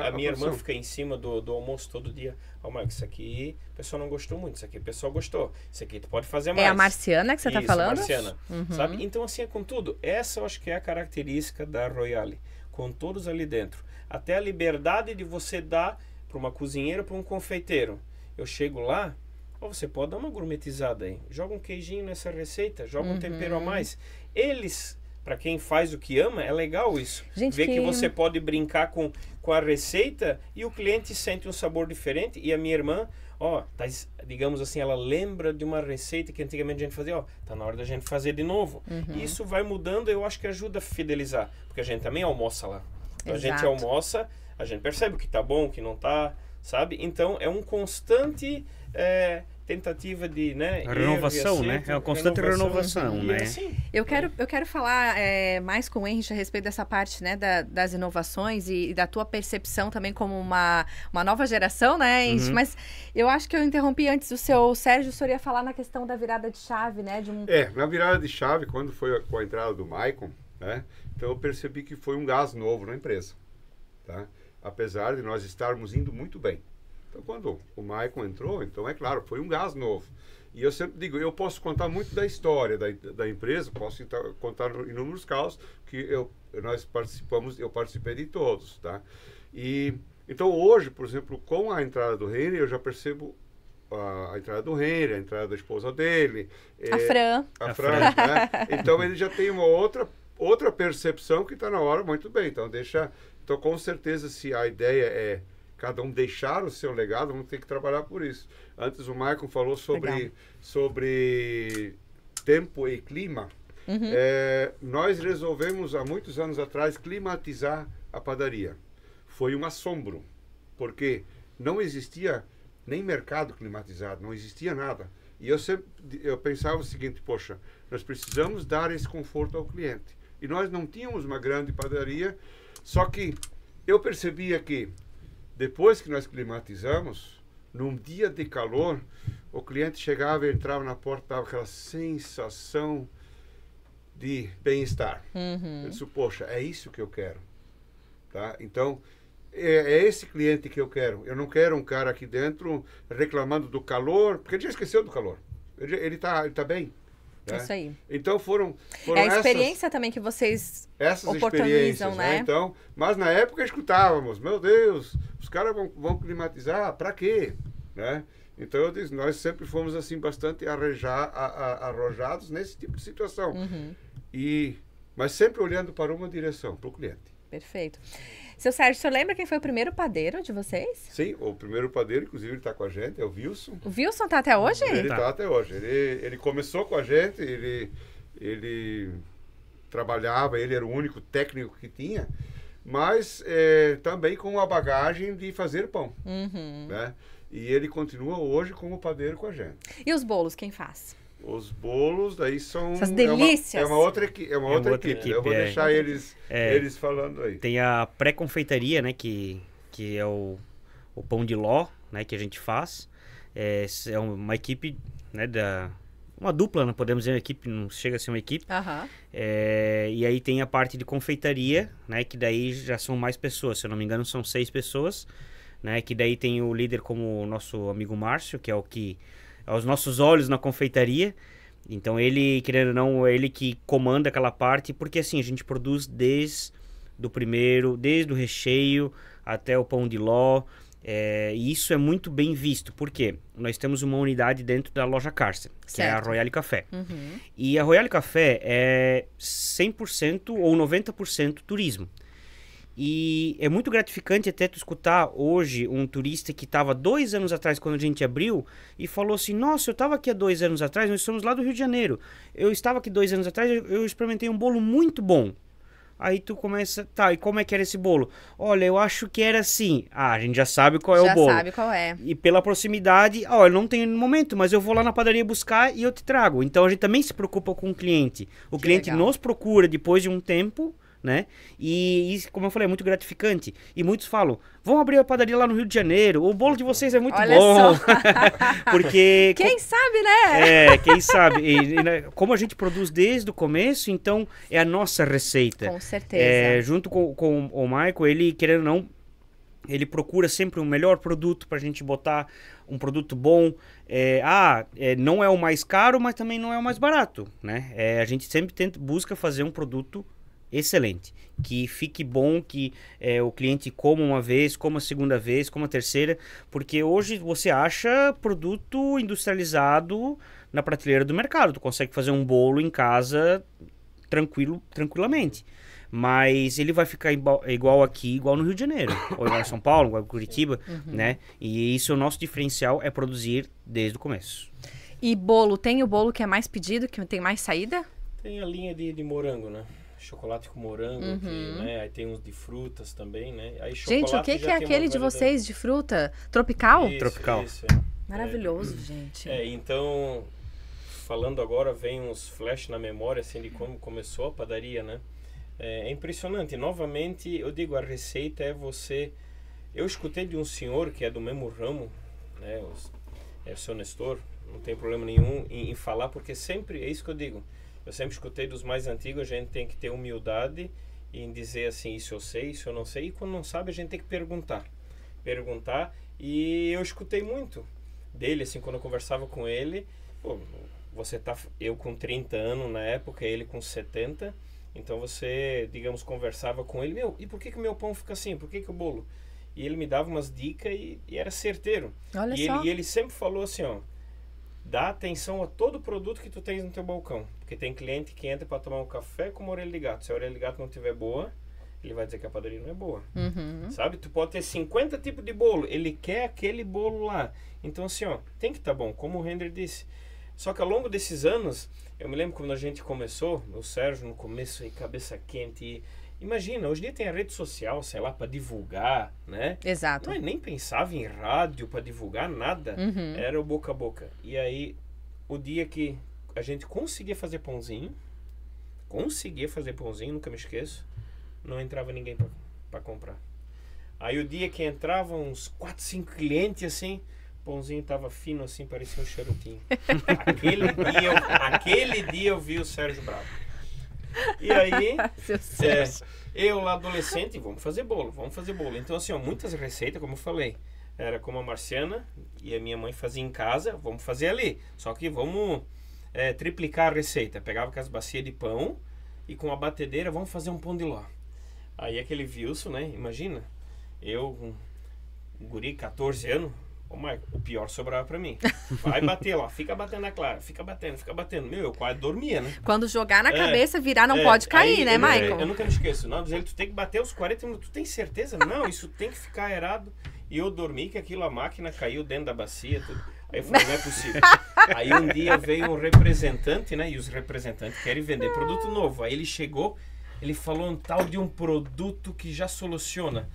[SPEAKER 4] a, a minha irmã fica em cima do, do almoço todo dia. Ó, oh, Marcos, isso aqui o pessoal não gostou muito, isso aqui o pessoal gostou. Isso aqui tu pode fazer mais. É a Marciana que você está falando? Marciana. Uhum. Sabe? Então, assim, é com tudo. Essa eu acho que é a característica da Royale. Com todos ali dentro. Até a liberdade de você dar para uma cozinheira, para um confeiteiro. Eu chego lá, ó, você pode dar uma gourmetizada aí. Joga um queijinho nessa receita, joga uhum. um tempero a uhum. mais. Eles, para quem faz o que ama, é legal isso. Gente, Ver que... que você pode brincar com, com a receita e o cliente sente um sabor diferente. E a minha irmã, ó, tá, digamos assim, ela lembra de uma receita que antigamente a gente fazia, ó, tá na hora da gente fazer de novo. Uhum. Isso vai mudando, eu acho que ajuda a fidelizar, porque a gente também almoça lá. Então a gente almoça, a gente percebe o que está bom, o que não está, sabe? Então é um constante é, tentativa de né, renovação, né? É uma constante
[SPEAKER 1] renovação, renovação né? Assim. Eu é. quero, eu quero falar é, mais com o Henrich a respeito dessa parte né, da, das inovações e, e, da tua percepção também como uma, uma nova geração, né, Henrich? Uhum. Mas eu acho que eu interrompi antes o seu Sérgio, o senhor ia falar na questão da virada de chave, né? De um... É,
[SPEAKER 2] na virada de chave, quando foi com a entrada do Maicon, né? Então eu percebi que foi um gás novo na empresa, tá? apesar de nós estarmos indo muito bem. Então, quando o Maicon entrou, então é claro, foi um gás novo. E eu sempre digo, eu posso contar muito da história da, da empresa, posso então contar inúmeros casos que eu, nós participamos, eu participei de todos, tá? E então hoje, por exemplo, com a entrada do Henry, eu já percebo a, a, entrada do Henry, a entrada da esposa dele. a é, Fran.
[SPEAKER 1] A Fran, a Fran. Né?
[SPEAKER 2] Então ele já tem uma outra outra percepção que está na hora, muito bem. Então, deixa. Então, com certeza, se a ideia é cada um deixar o seu legado, vamos ter que trabalhar por isso. Antes o Michael falou sobre, Legal. sobre tempo e clima. Uhum. É, nós resolvemos há muitos anos atrás climatizar a padaria. Foi um assombro, porque não existia nem mercado climatizado, não existia nada. E eu sempre eu pensava o seguinte, poxa, nós precisamos dar esse conforto ao cliente. E nós não tínhamos uma grande padaria, só que eu percebia que depois que nós climatizamos, num dia de calor, o cliente chegava, entrava na porta, dava aquela sensação de bem-estar.
[SPEAKER 5] Uhum. Eu disse,
[SPEAKER 2] poxa, é isso que eu quero. Tá? Então, é, é, esse cliente que eu quero. Eu não quero um cara aqui dentro reclamando do calor, porque ele já esqueceu do calor. Ele está ele tá bem. É isso aí. Então foram. foram é a experiência
[SPEAKER 1] essas, também que vocês essas oportunizam, né? né?
[SPEAKER 2] Então, mas na época escutávamos, meu Deus, os caras vão, vão climatizar, para quê? Né? Então eu disse, nós sempre fomos assim bastante arrejar, a, a, arrojados nesse tipo de situação. Uhum. E, mas sempre olhando para uma direção, para o cliente.
[SPEAKER 1] Perfeito. Seu Sérgio, o lembra quem foi o primeiro padeiro de vocês?
[SPEAKER 2] Sim, o primeiro padeiro, inclusive, ele está com a gente, é o Wilson.
[SPEAKER 1] O Wilson está até hoje? Ele está tá
[SPEAKER 2] até hoje. Ele, ele começou com a gente, ele, ele trabalhava, ele era o único técnico que tinha, mas é, também com a bagagem de fazer pão. Uhum. Né? E ele continua hoje como padeiro com a gente.
[SPEAKER 1] E os bolos, quem faz?
[SPEAKER 2] Os bolos daí são. É Essas delícias. É uma, outra, é, é uma outra, equipe. Eu vou é, deixar é. eles, eles falando aí.
[SPEAKER 3] Tem a pré-confeitaria, né? Que, que é o, o pão de ló, né? Que a gente faz. É, é uma equipe, né? Da, uma dupla, não né, podemos dizer uma equipe, não chega a ser uma equipe. Uhum. e aí tem a parte de confeitaria, né? Que daí já são mais pessoas. Se eu não me engano, são seis pessoas. Né, que daí tem o líder como o nosso amigo Márcio, que é o que aos nossos olhos na confeitaria. Então ele, querendo ou não, é ele que comanda aquela parte, porque assim, a gente produz desde do primeiro, desde o recheio até o pão de ló. É, e isso é muito bem visto, porque nós temos uma unidade dentro da loja Carcer, certo. que é a Royal Café. Uhum. E a Royal Café é 100% ou 90% turismo. E é muito gratificante até tu escutar hoje um turista que estava dois anos atrás, quando a gente abriu, e falou assim: Nossa, eu estava aqui há dois anos atrás, nós somos lá do Rio de Janeiro. Eu estava aqui dois anos atrás, eu, experimentei um bolo muito bom. Aí tu começa, tá, e como é que era esse bolo? Olha, eu acho que era assim. Ah, a gente já sabe qual já é o bolo. Já sabe qual é. E pela proximidade, ó, ah, eu não tenho no momento, mas eu vou lá na padaria buscar e eu te trago. Então a gente também se preocupa com o cliente. O que cliente legal. nos procura depois de um tempo né? E, e, como eu falei, é muito gratificante. E muitos falam: vão abrir a padaria lá no Rio de Janeiro, o bolo de vocês é muito Olha bom.
[SPEAKER 1] Porque. Quem com... sabe, né? É, quem
[SPEAKER 3] sabe. E, e, né, como a gente produz desde o começo, então é a nossa receita. Com é, certeza. É, junto com, com o Michael, ele, querendo ou não, ele procura sempre o um melhor produto para a gente botar um produto bom. É, ah, é, não é o mais caro, mas também não é o mais barato, né? É, a gente sempre tenta, busca fazer um produto excelente. Que fique bom, que é, o cliente coma uma vez, coma a segunda vez, coma a terceira, porque hoje você acha produto industrializado na prateleira do mercado. Tu consegue fazer um bolo em casa tranquilo, tranquilamente. Mas ele vai ficar igual aqui, igual no Rio de Janeiro, ou igual em São Paulo, igual em Curitiba, uhum. né? E isso é o nosso diferencial é produzir desde o começo.
[SPEAKER 1] E bolo, tem o bolo que é mais pedido, que tem mais saída?
[SPEAKER 4] Tem a linha de, de morango, né? chocolate com morango, uhum. que, né? Aí tem uns de frutas também, né? Aí, gente, o que, que é aquele de vocês de
[SPEAKER 1] fruta? Tropical? Isso, Tropical. Isso,
[SPEAKER 4] é. Maravilhoso, é, gente. É, então, falando agora, vem uns flash na memória, assim, de como começou a padaria, né? É, é impressionante. Novamente, eu digo, a receita é você... Eu escutei de um senhor que é do mesmo ramo, né? é o seu Nestor, não tem problema nenhum em, em falar, porque sempre, é isso que eu digo... Eu sempre escutei dos mais antigos, a gente tem que ter humildade em dizer assim, isso eu sei, isso eu não sei, e quando não sabe, a gente tem que perguntar. Perguntar, e eu escutei muito dele, assim, quando eu conversava com ele, pô, você tá, eu com 30 anos na época, ele com 70, então você, digamos, conversava com ele, meu, e por que que meu pão fica assim? Por que que o bolo? E ele me dava umas dicas e, e era certeiro. Olha e só. Ele, e ele sempre falou assim, ó, dá atenção a todo produto que tu tens no teu balcão. Porque tem cliente que entra para tomar um café com uma orelha de gato. Se a orelha de gato não tiver boa, ele vai dizer que a padaria não é boa. Uhum. Sabe? Tu pode ter 50 tipos de bolo. Ele quer aquele bolo lá. Então, assim, ó, tem que estar tá bom, como o Render disse. Só que ao longo desses anos, eu me lembro quando a gente começou, o Sérgio no começo aí, cabeça quente, e Imagina, hoje em dia tem a rede social, sei lá, para divulgar, né? Exato. Não, é nem pensava em rádio para divulgar nada. Uhum. Era o boca a boca. E aí, o dia que a gente conseguia fazer pãozinho, conseguia fazer pãozinho, nunca me esqueço, não entrava ninguém para comprar. Aí o dia que entravam uns 4, 5 clientes assim, pãozinho tava fino assim, parecia um charutinho. aquele, dia eu, aquele dia eu vi o Sérgio Bravo.
[SPEAKER 1] E aí, é,
[SPEAKER 4] eu lá adolescente, vamos fazer bolo, vamos fazer bolo. Então, assim, ó, muitas receitas, como eu falei, era como a Marciana e a minha mãe fazia em casa, vamos fazer ali. Só que vamos é, triplicar a receita. Pegava com as bacias de pão e com a batedeira vamos fazer um pão de ló. Aí aquele Wilson, né? Imagina, eu, um guri, 14 anos, Ô, o pior sobrava para mim. Vai bater lá, fica batendo na clara, fica batendo, fica batendo. Meu, eu quase dormia, né? Quando jogar na é. cabeça, virar, não é, pode cair, aí, né, Michael? Eu, eu nunca me esqueço. Não, ele, tu tem que bater os 40 minutos. Tu tem certeza? Não, isso tem que ficar errado. E eu dormi que aquilo, a máquina caiu dentro da bacia, tudo. Aí eu falei, não é possível. Aí um dia veio um representante, né? E os representantes querem vender produto novo. Aí ele chegou, ele falou um tal de um produto que já soluciona.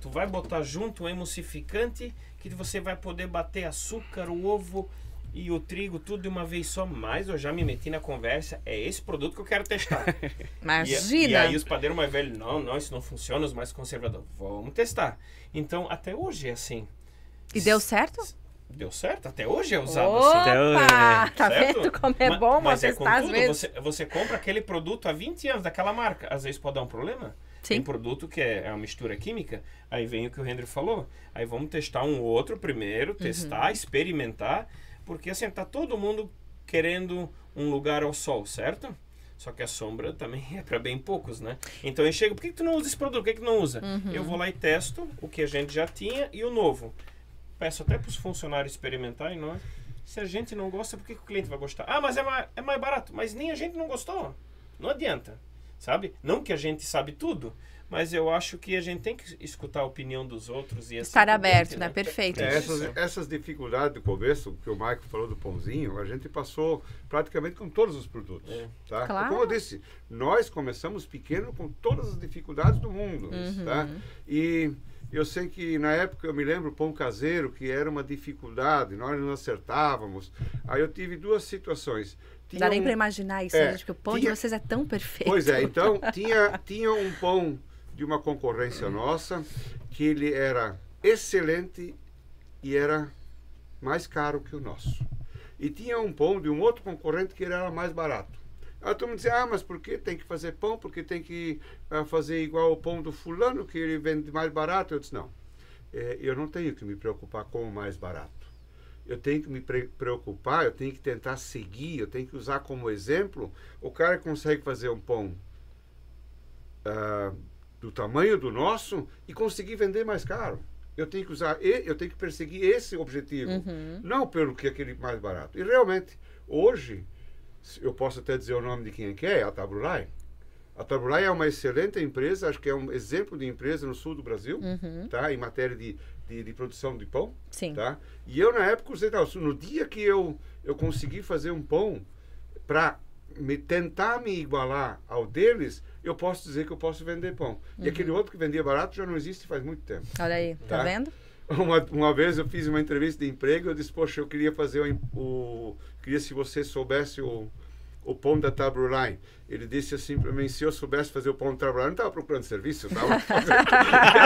[SPEAKER 4] Tu vai botar junto um emulsificante que você vai poder bater açúcar, o ovo e o trigo tudo de uma vez só. Mas eu já me meti na conversa, é esse produto que eu quero testar. Imagina! E, e, aí os padeiros mais velhos, não, não, isso não funciona, os mais conservadores, vamos testar. Então, até hoje é assim.
[SPEAKER 1] E deu certo?
[SPEAKER 4] Deu certo, até hoje é usado Opa, assim. Tá então, tá vendo como é bom mas, mas é contudo, às vezes. Você, você compra aquele produto há 20 anos daquela marca, às vezes pode dar um problema. Sim. Tem produto que é, é, uma mistura química, aí vem o que o Henry falou. Aí vamos testar um outro primeiro, uhum. testar, uhum. experimentar, porque assim, tá todo mundo querendo um lugar ao sol, certo? Só que a sombra também é para bem poucos, né? Então eu chego, por que, que tu não usa esse produto? Por que, que tu não usa? Uhum. Eu vou lá e testo o que a gente já tinha e o novo. Peço até para os funcionários experimentarem, não é? Se a gente não gosta, por que, que o cliente vai gostar? Ah, mas é mais, é mais barato. Mas nem a gente não gostou. Não adianta sabe? Não que a gente sabe tudo, mas eu acho que a gente tem que escutar a opinião dos outros e assim estar aberto, né? né? Perfeito. É, é essas, essas,
[SPEAKER 2] dificuldades do começo que o Maicon falou do pãozinho, a gente passou praticamente com todos os produtos, é. tá? Claro. Então, como eu disse, nós começamos pequeno com todas as dificuldades do mundo, uhum. tá? E eu sei que na época eu me lembro pão caseiro que era uma dificuldade, nós não acertávamos. Aí eu tive duas situações. Não dá nem para imaginar isso, é, né, gente, porque o pão tinha... de vocês
[SPEAKER 1] é tão perfeito. Pois é, então
[SPEAKER 2] tinha, tinha um pão de uma concorrência nossa que ele era excelente e era mais caro que o nosso. E tinha um pão de um outro concorrente que era mais barato. Aí todo mundo dizia, ah, mas por que tem que fazer pão? Porque tem que ah, fazer igual o pão do fulano, que ele vende mais barato. Eu disse, não, é, eu não tenho que me preocupar com o mais barato eu tenho que me preocupar, eu tenho que tentar seguir, eu tenho que usar como exemplo. O cara consegue fazer um pão uh, do tamanho do nosso e conseguir vender mais caro. Eu tenho que usar, eu tenho que perseguir esse objetivo, uhum. não pelo que é aquele mais barato. E realmente, hoje, eu posso até dizer o nome de quem é que é, é a Tabulai. A Tabulai é uma excelente empresa, acho que é um exemplo de empresa no sul do Brasil, uhum. tá? Em matéria de de, de, produção de pão. Sim. Tá? E eu, na época, usei tal, No dia que eu, eu consegui fazer um pão para me tentar me igualar ao deles, eu posso dizer que eu posso vender pão. Uhum. E aquele outro que vendia barato já não existe faz muito tempo. Olha aí, tá, tá vendo? Uma, uma vez eu fiz uma entrevista de emprego, eu disse, poxa, eu queria fazer o, o queria se você soubesse o, o pão da Tabruline. Ele disse assim para mim: se eu soubesse fazer o pão da Tabruline, eu não estava procurando serviço, eu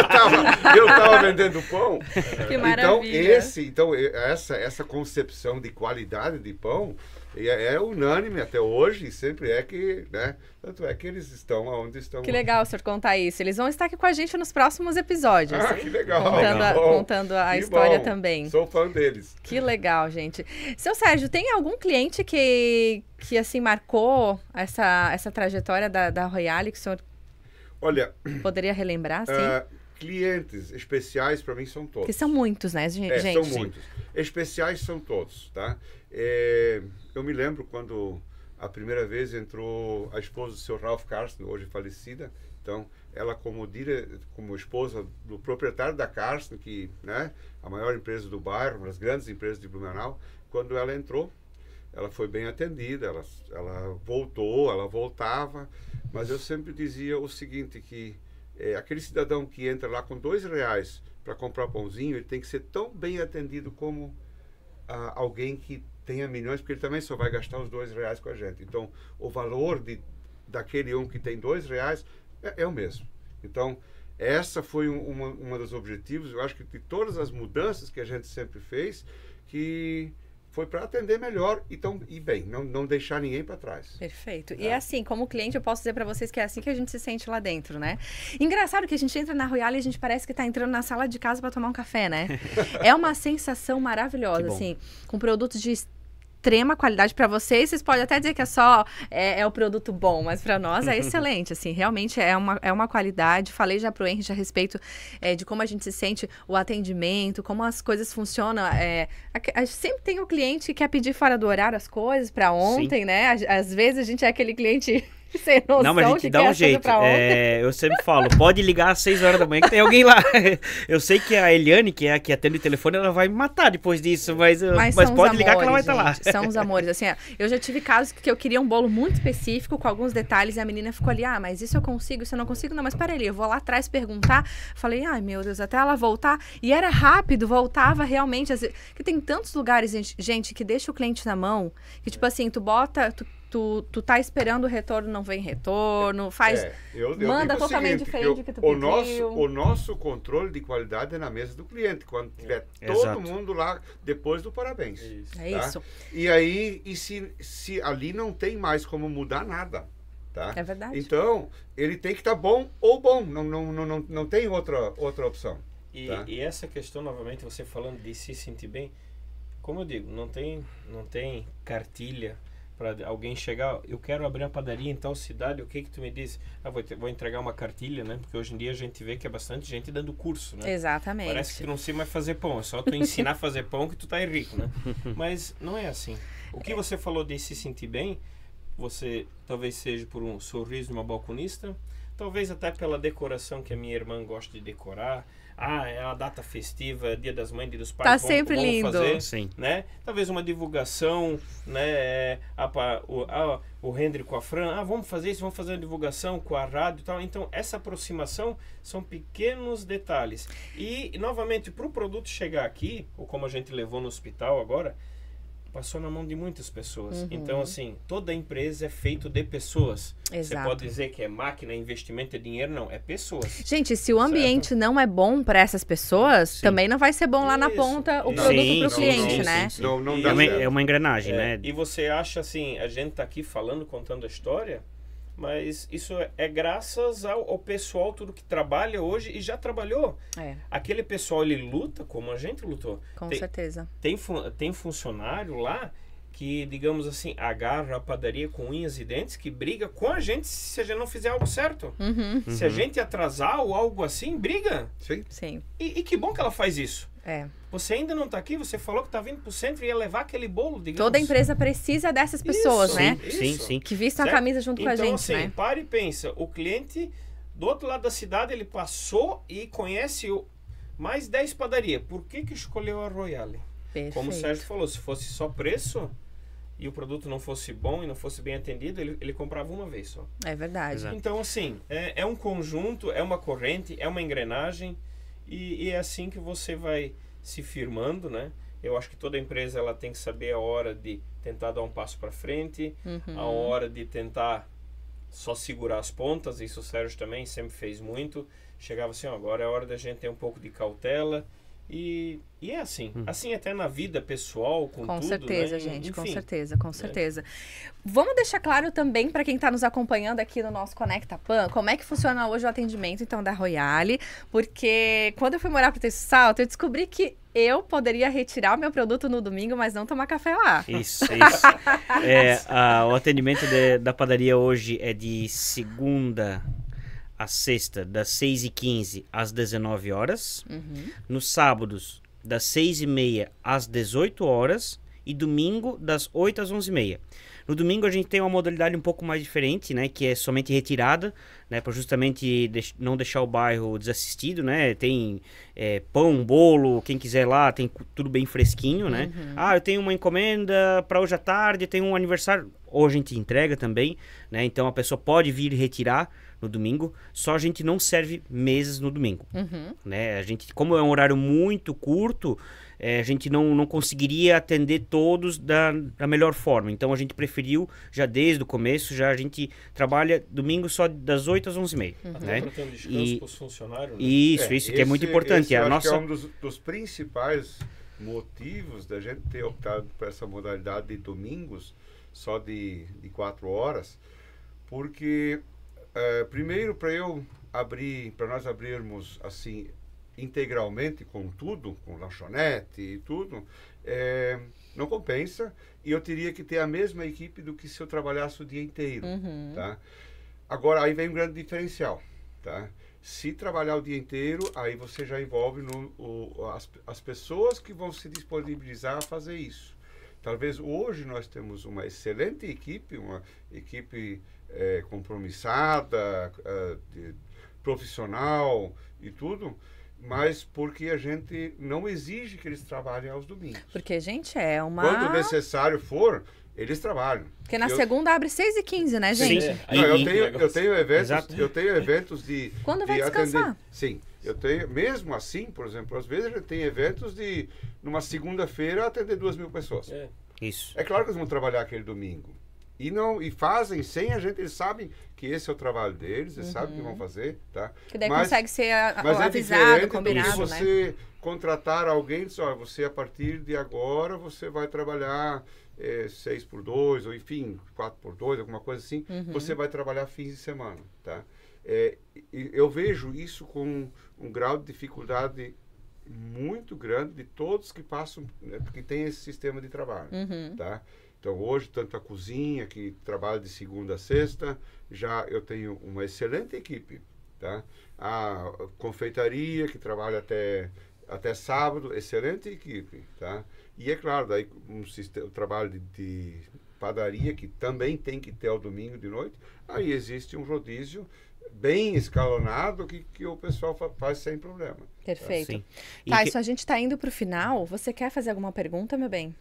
[SPEAKER 5] estava eu estava vendendo
[SPEAKER 2] pão. Que então, maravilha. Então, esse, então essa, essa concepção de qualidade de pão e é, é, unânime até hoje, e sempre é que, né? Tanto é que eles estão onde estão. Que legal
[SPEAKER 1] o senhor contar isso. Eles vão estar aqui com a gente nos próximos episódios. Ah, que legal. Contando a, bom, contando a história bom. também. Sou fã deles. Que legal, gente. Seu Sérgio, tem algum cliente que, que assim, marcou essa, essa trajetória da, da Royale que o senhor Olha, poderia relembrar, sim? Uh,
[SPEAKER 2] Clientes especiais para mim são todos. Que são
[SPEAKER 1] muitos, né, gente? É, são muitos.
[SPEAKER 2] Especiais são todos, tá? É, eu me lembro quando a primeira vez entrou a esposa do seu Ralph Carson hoje falecida. Então, ela como, dire... como esposa do proprietário da Carson que né, a maior empresa do bairro, uma das grandes empresas de Blumenau, quando ela entrou, ela foi bem atendida, ela, ela voltou, ela voltava, mas eu sempre dizia o seguinte, que é, aquele cidadão que entra lá com dois reais para comprar pãozinho, ele tem que ser tão bem atendido como ah, alguém que tenha milhões, porque ele também só vai gastar os dois reais com a gente. Então, o valor de, daquele um que tem dois reais é, é o mesmo. Então, essa foi um, uma, uma dos objetivos, eu acho que de todas as mudanças que a gente sempre fez, que foi para atender melhor tão e bem, não, não deixar ninguém para trás.
[SPEAKER 1] Perfeito. Tá? E é. é assim, como cliente, eu posso dizer para vocês que é assim que a gente se sente lá dentro, né? Engraçado que a gente entra na Royale e a gente parece que está entrando na sala de casa para tomar um café, né? é uma sensação maravilhosa, assim, com produtos de extrema qualidade para vocês. Vocês podem até dizer que é só é, é o produto bom, mas para nós é excelente. Assim, realmente é uma, é uma qualidade. Falei já para o Henrique a respeito é, de como a gente se sente, o atendimento, como as coisas funcionam. É, a, a, sempre tem o um cliente que quer pedir fora do horário as coisas para ontem, Sim. né? Às vezes a gente é aquele cliente Sem noção não, mas a gente dá um é jeito. É,
[SPEAKER 3] eu sempre falo, pode ligar às 6 horas da manhã que tem alguém lá. Eu sei que a Eliane, que é a que atende o telefone, ela vai me matar depois disso, mas, mas, mas pode amores, ligar que ela vai estar tá lá. São os
[SPEAKER 1] amores. Assim, eu já tive casos que eu queria um bolo muito específico, com alguns detalhes, e a menina ficou ali, ah, mas isso eu consigo, isso eu não consigo. Não, mas peraí, eu vou lá atrás perguntar. Falei, ai meu Deus, até ela voltar. E era rápido, voltava realmente. Porque tem tantos lugares, gente, que deixa o cliente na mão, que tipo assim, tu bota, tu tu, tu tá esperando o retorno, não vem retorno, faz. É, eu, eu manda totalmente seguinte, diferente eu, que tu
[SPEAKER 2] o pediu. Nosso, o nosso controle de qualidade é na mesa do cliente, quando tiver é, todo exato. mundo lá depois do parabéns. É isso. É tá? É isso. E aí, e se, se ali não tem mais como mudar nada. Tá? É verdade. Então, ele tem que estar tá bom ou bom, não, não, não, não,
[SPEAKER 4] não tem outra, outra opção. E, tá? e essa questão, novamente, você falando de se sentir bem, como eu digo, não tem, não tem cartilha para alguém chegar, eu quero abrir uma padaria em tal cidade, o que que tu me diz? Ah, vou, vou entregar uma cartilha, né? Porque hoje em dia a gente vê que é bastante gente dando curso, né? Exatamente. Parece que tu não sei mais fazer pão, é só tu ensinar a fazer pão que tu tá rico, né? Mas não é assim. O que é. você falou de se sentir bem, você talvez seja por um sorriso de uma balconista, talvez até pela decoração que a minha irmã gosta de decorar, ah, é uma data festiva, é dia das mães, dia dos pais. Tá vamos, sempre vamos lindo. Fazer, Sim. Né? Talvez uma divulgação, né? É, a, a, o, a, o Henry com a Fran, ah, vamos fazer isso, vamos fazer uma divulgação com a rádio e tal. Então, essa aproximação são pequenos detalhes. E, novamente, para o produto chegar aqui, ou como a gente levou no hospital agora, passou na mão de muitas pessoas. Uhum. Então, assim, toda empresa é feito de pessoas. Exato. Você pode dizer que é máquina, investimento, é dinheiro, não. É pessoas. Gente,
[SPEAKER 1] se o ambiente certo? não é bom para essas pessoas, sim. também não vai ser bom lá na ponta o produto para o cliente, não, né? Sim, sim, não, não
[SPEAKER 4] é, uma, é, uma, engrenagem, é. né? E você acha, assim, a gente está aqui falando, contando a história... Mas isso é, é graças ao, ao pessoal, tudo que trabalha hoje e já trabalhou. É. Aquele pessoal, ele luta como a gente lutou.
[SPEAKER 1] Com tem, certeza.
[SPEAKER 4] Tem, tem funcionário lá que, digamos assim, agarra a padaria com unhas e dentes, que briga com a gente se a gente não fizer algo certo.
[SPEAKER 1] Uhum. Se a uhum. gente
[SPEAKER 4] atrasar ou algo assim, briga. Sim. Sim. E, e que bom que ela faz isso. É. Você ainda não está aqui, você falou que está vindo para o centro e ia levar aquele bolo, digamos. Toda
[SPEAKER 1] empresa precisa dessas pessoas, isso, né? Sim, sim, sim. Que vistam certo? a camisa junto então, com a então, gente, assim, né?
[SPEAKER 4] Pare e pensa, o cliente do outro lado da cidade, ele passou e conhece o, mais 10 padarias. Por que que escolheu a Royale?
[SPEAKER 1] Perfeito. Como o Sérgio
[SPEAKER 4] falou, se fosse só preço e o produto não fosse bom e não fosse bem atendido, ele, ele comprava uma vez só.
[SPEAKER 1] É verdade. Exato.
[SPEAKER 4] Então, assim, é, é um conjunto, é uma corrente, é uma engrenagem e, e é assim que você vai se firmando, né? Eu acho que toda empresa ela tem que saber a hora de tentar dar um passo para frente, uhum. a hora de tentar só segurar as pontas. Isso o Sérgio também sempre fez muito. Chegava assim, ó, agora é hora da gente ter um pouco de cautela. E, e é assim. Hum. Assim até na vida pessoal, com, com tudo, né? certeza, né? gente. Enfim, com certeza, com é. certeza.
[SPEAKER 1] Né? Vamos deixar claro também para quem está nos acompanhando aqui no nosso Conecta Pan, como é que funciona hoje o atendimento, então, da Royale. Porque quando eu fui morar para o Salto, eu descobri que eu poderia retirar o meu produto no domingo, mas não tomar café lá. Isso, isso.
[SPEAKER 3] é, a, o atendimento de, da padaria hoje é de segunda a sexta, das 6h15 às 19 horas. Uhum. Nos sábados, das 6h30 às 18 horas. E domingo, das 8 às 11h30. No domingo, a gente tem uma modalidade um pouco mais diferente, né? Que é somente retirada, né? Para justamente deix não deixar o bairro desassistido, né? Tem é, pão, bolo, quem quiser lá, tem tudo bem fresquinho, né? Uhum. Ah, eu tenho uma encomenda para hoje à tarde, tem um aniversário. Hoje a gente entrega também, né? Então a pessoa pode vir retirar no domingo, só a gente não serve mesas no domingo. Uhum. Né? A gente, como é um horário muito curto, é, a gente não, não conseguiria atender todos da, da melhor forma. Então a gente preferiu, já desde o começo, já a gente trabalha domingo só das 8 às 11 e meia. Uhum. Né? E, Né? Isso, é, isso, esse, que é muito importante. É a é nossa... é um
[SPEAKER 2] dos, dos principais motivos da gente ter optado por essa modalidade de domingos, só de, de quatro horas, porque é, primeiro para eu abrir, para nós abrirmos assim integralmente com tudo, com lanchonete e tudo, é, não compensa e eu teria que ter a mesma equipe do que se eu trabalhasse o dia inteiro, uhum. tá? Agora aí vem um grande diferencial, tá? Se trabalhar o dia inteiro, aí você já envolve no, o, as, as pessoas que vão se disponibilizar a fazer isso. Talvez hoje nós temos uma excelente equipe, uma equipe é, compromissada, é, de, profissional e tudo, mas porque a gente não exige que eles trabalhem aos domingos.
[SPEAKER 1] Porque, a gente, é uma. Quando
[SPEAKER 2] necessário for, eles trabalham. Porque na eu...
[SPEAKER 1] segunda abre 6 e 15 né, gente? Sim. É. Não, eu, tenho, eu tenho eventos, eu
[SPEAKER 2] tenho eventos de. Quando vai de descansar? Atender. Sim. Eu tenho, mesmo assim, por exemplo, às vezes a gente tem eventos de numa segunda-feira atender duas mil pessoas. É. Isso. É claro que eles vão trabalhar aquele domingo e não e fazem sem a gente eles sabem que esse é o trabalho deles eles uhum. sabem o que vão uhum. fazer tá que daí mas, consegue ser a, mas é avisado é combinado do né? você contratar alguém só olha, você a partir de agora você vai trabalhar é, eh, 6 por 2 ou enfim 4 por 2 alguma coisa assim uhum. você vai trabalhar fins de semana tá é, eu vejo isso com um grau de dificuldade muito grande de todos que passam né, que tem esse sistema de trabalho uhum. tá então, hoje, tanto a cozinha, que trabalha de segunda a sexta, já eu tenho uma excelente equipe. Tá? A confeitaria, que trabalha até, até sábado, excelente equipe. Tá? E é claro, daí um sistema, o trabalho de, de padaria, que também tem que ter ao domingo de noite, aí existe um rodízio bem escalonado que, que o pessoal faz sem problema. Tá? Perfeito.
[SPEAKER 1] Tá, tá que... isso a gente está indo para o final. Você quer fazer alguma pergunta, meu bem?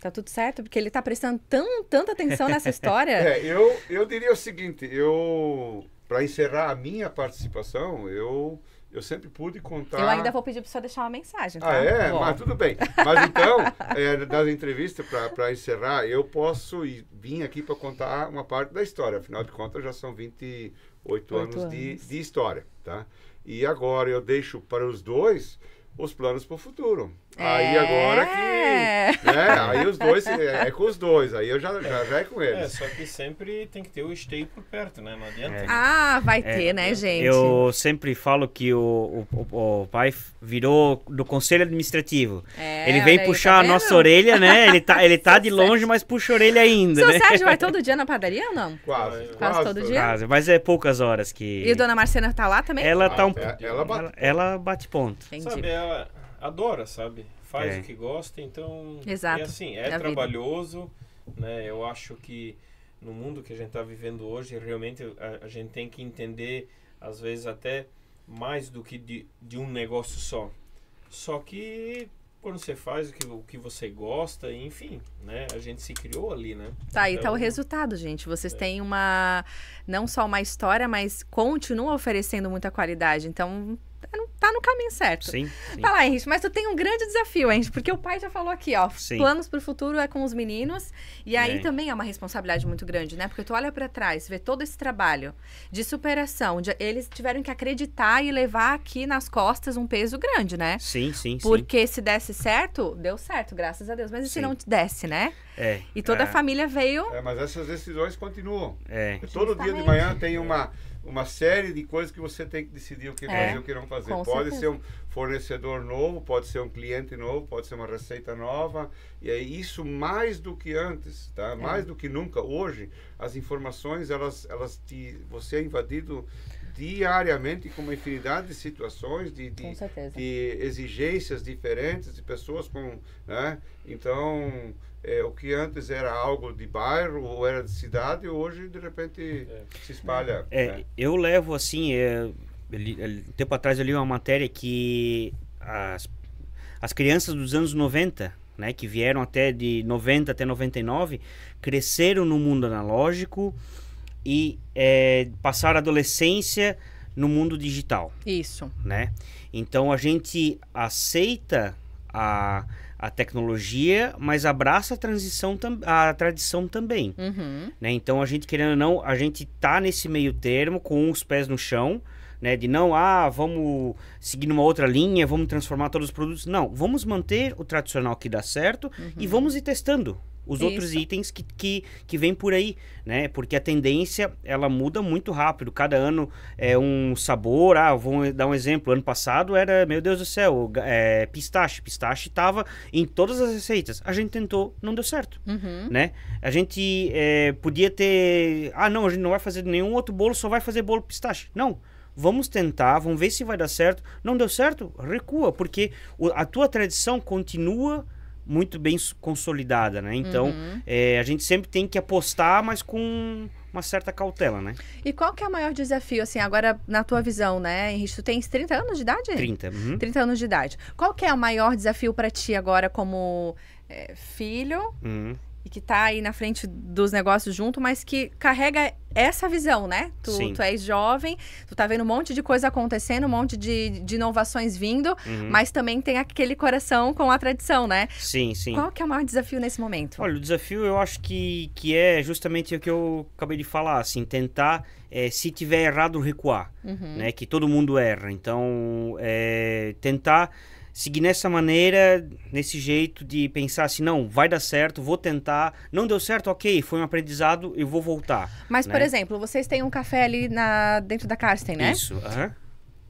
[SPEAKER 1] Tá tudo certo? Porque ele tá prestando tão, tanta atenção nessa história. É,
[SPEAKER 2] eu, eu diria o seguinte, eu... Para encerrar a minha participação, eu, eu sempre pude contar... Eu ainda
[SPEAKER 1] vou pedir para você deixar uma mensagem, tá? Ah, é? Bom. Mas tudo bem. Mas então,
[SPEAKER 2] é, das entrevistas, para encerrar, eu posso ir, vir aqui para contar uma parte da história. Afinal de contas, já são 28 Oito anos, anos. De, de história, tá? E agora eu deixo para os dois os planos para o futuro. Aí agora que. É.
[SPEAKER 4] Né? Aí os dois, é, é com os dois, aí eu já, já, já é com é, eles. É, só que sempre tem que ter o esteio por perto, né? Não adianta. É. Ah, vai é.
[SPEAKER 1] ter, né, gente? Eu
[SPEAKER 3] sempre falo que o, o, o pai virou do conselho administrativo. É, ele vem tá puxar tá a nossa orelha, né? Ele tá, ele tá de longe, mas puxa a orelha ainda. Seu né? Sérgio vai
[SPEAKER 1] todo dia na padaria ou não?
[SPEAKER 3] Quase. Quase, quase todo dia? Quase, mas é poucas horas que. E a dona Marcena tá lá também? Ela ah, tá um. Ah, ela bate, ela, ela bate ponto. Entendi.
[SPEAKER 4] Sabe, ela, adora, sabe? Faz é. o que gosta, então. Exato. É assim, é, é trabalhoso, vida. né? Eu acho que no mundo que a gente está vivendo hoje, realmente a, a, gente tem que entender, às vezes, até mais do que de, de um negócio só. Só que quando você faz o que, o que você gosta, enfim, né? A gente se criou ali, né? Tá, então, e tá o então, resultado,
[SPEAKER 1] gente. Vocês é. têm uma, não só uma história, mas continuam oferecendo muita qualidade. Então, Tá no caminho certo. Sim. Tá lá, Henrique, mas tu tem um grande desafio, Henrique, porque o pai já falou aqui, ó, sim. planos pro futuro é com os meninos, e aí é. também é uma responsabilidade muito grande, né? Porque tu olha para trás, vê todo esse trabalho de superação, eles tiveram que acreditar e levar aqui nas costas um peso grande, né? Sim, sim, Porque se desse certo, deu certo, graças a Deus, mas e se não desse, né? É. E toda é. a família veio...
[SPEAKER 2] É, mas essas decisões continuam. É. Todo Justamente. dia de manhã tem uma uma série de coisas que você tem que decidir o que é, fazer o que não fazer. Pode certeza. ser um fornecedor novo, pode ser um cliente novo, pode ser uma receita nova. E é isso mais do que antes, tá? É. Mais do que nunca. Hoje, as informações, elas, elas te, você é invadido diariamente com uma infinidade de situações, de, de, de exigências diferentes, de pessoas com... Né? Então é, o que antes era algo de bairro ou era de cidade, hoje de repente é. se espalha. É, né?
[SPEAKER 3] Eu levo assim, é, um tempo atrás eu li uma matéria que as, as crianças dos anos 90, né, que vieram até de 90 até 99, cresceram no mundo analógico e é, passaram a adolescência no mundo digital. Isso. Né? Então a gente aceita a a tecnologia, mas abraça a transição a tradição também. Uhum. Né? Então a gente querendo ou não, a gente tá nesse meio termo com os pés no chão, né? De não, ah, vamos seguir numa outra linha, vamos transformar todos os produtos. Não, vamos manter o tradicional que dá certo uhum. e vamos ir testando os é Isso. outros itens que, que, que vem por aí, né? Porque a tendência, ela muda muito rápido. Cada ano é um sabor. Ah, vou dar um exemplo. Ano passado era, meu Deus do céu, é, pistache. Pistache estava em todas as receitas. A gente tentou, não deu certo,
[SPEAKER 5] uhum. né?
[SPEAKER 3] A gente é, podia ter... Ah, não, a gente não vai fazer nenhum outro bolo, só vai fazer bolo pistache. Não vamos tentar, vamos ver se vai dar certo. Não deu certo? Recua, porque a tua tradição continua muito bem consolidada, né? Então, uhum. é, a gente sempre tem que apostar, mas com uma certa cautela, né?
[SPEAKER 1] E qual que é o maior desafio, assim, agora na tua visão, né, Henrique? Tu tens 30 anos de idade? 30. Uhum. 30 anos de idade. Qual que é o maior desafio para ti agora como é, filho uhum e que tá aí na frente dos negócios junto, mas que carrega essa visão, né? Tu, tu és jovem, tu tá vendo um monte de coisa acontecendo, um monte de, de inovações vindo, uhum. mas também tem aquele coração com a tradição, né?
[SPEAKER 3] Sim, sim. Qual
[SPEAKER 1] que é o maior desafio nesse momento? Olha, o
[SPEAKER 3] desafio eu acho que, que é justamente o que eu acabei de falar, assim, tentar, é, se tiver errado, recuar, uhum. né? Que todo mundo erra. Então, é, tentar seguir nessa maneira, nesse jeito de pensar assim, não, vai dar certo, vou tentar, não deu certo, ok, foi um aprendizado, eu vou voltar. Mas, né? por
[SPEAKER 1] exemplo, vocês têm um café ali na, dentro da Carsten, né? Isso, aham. Uhum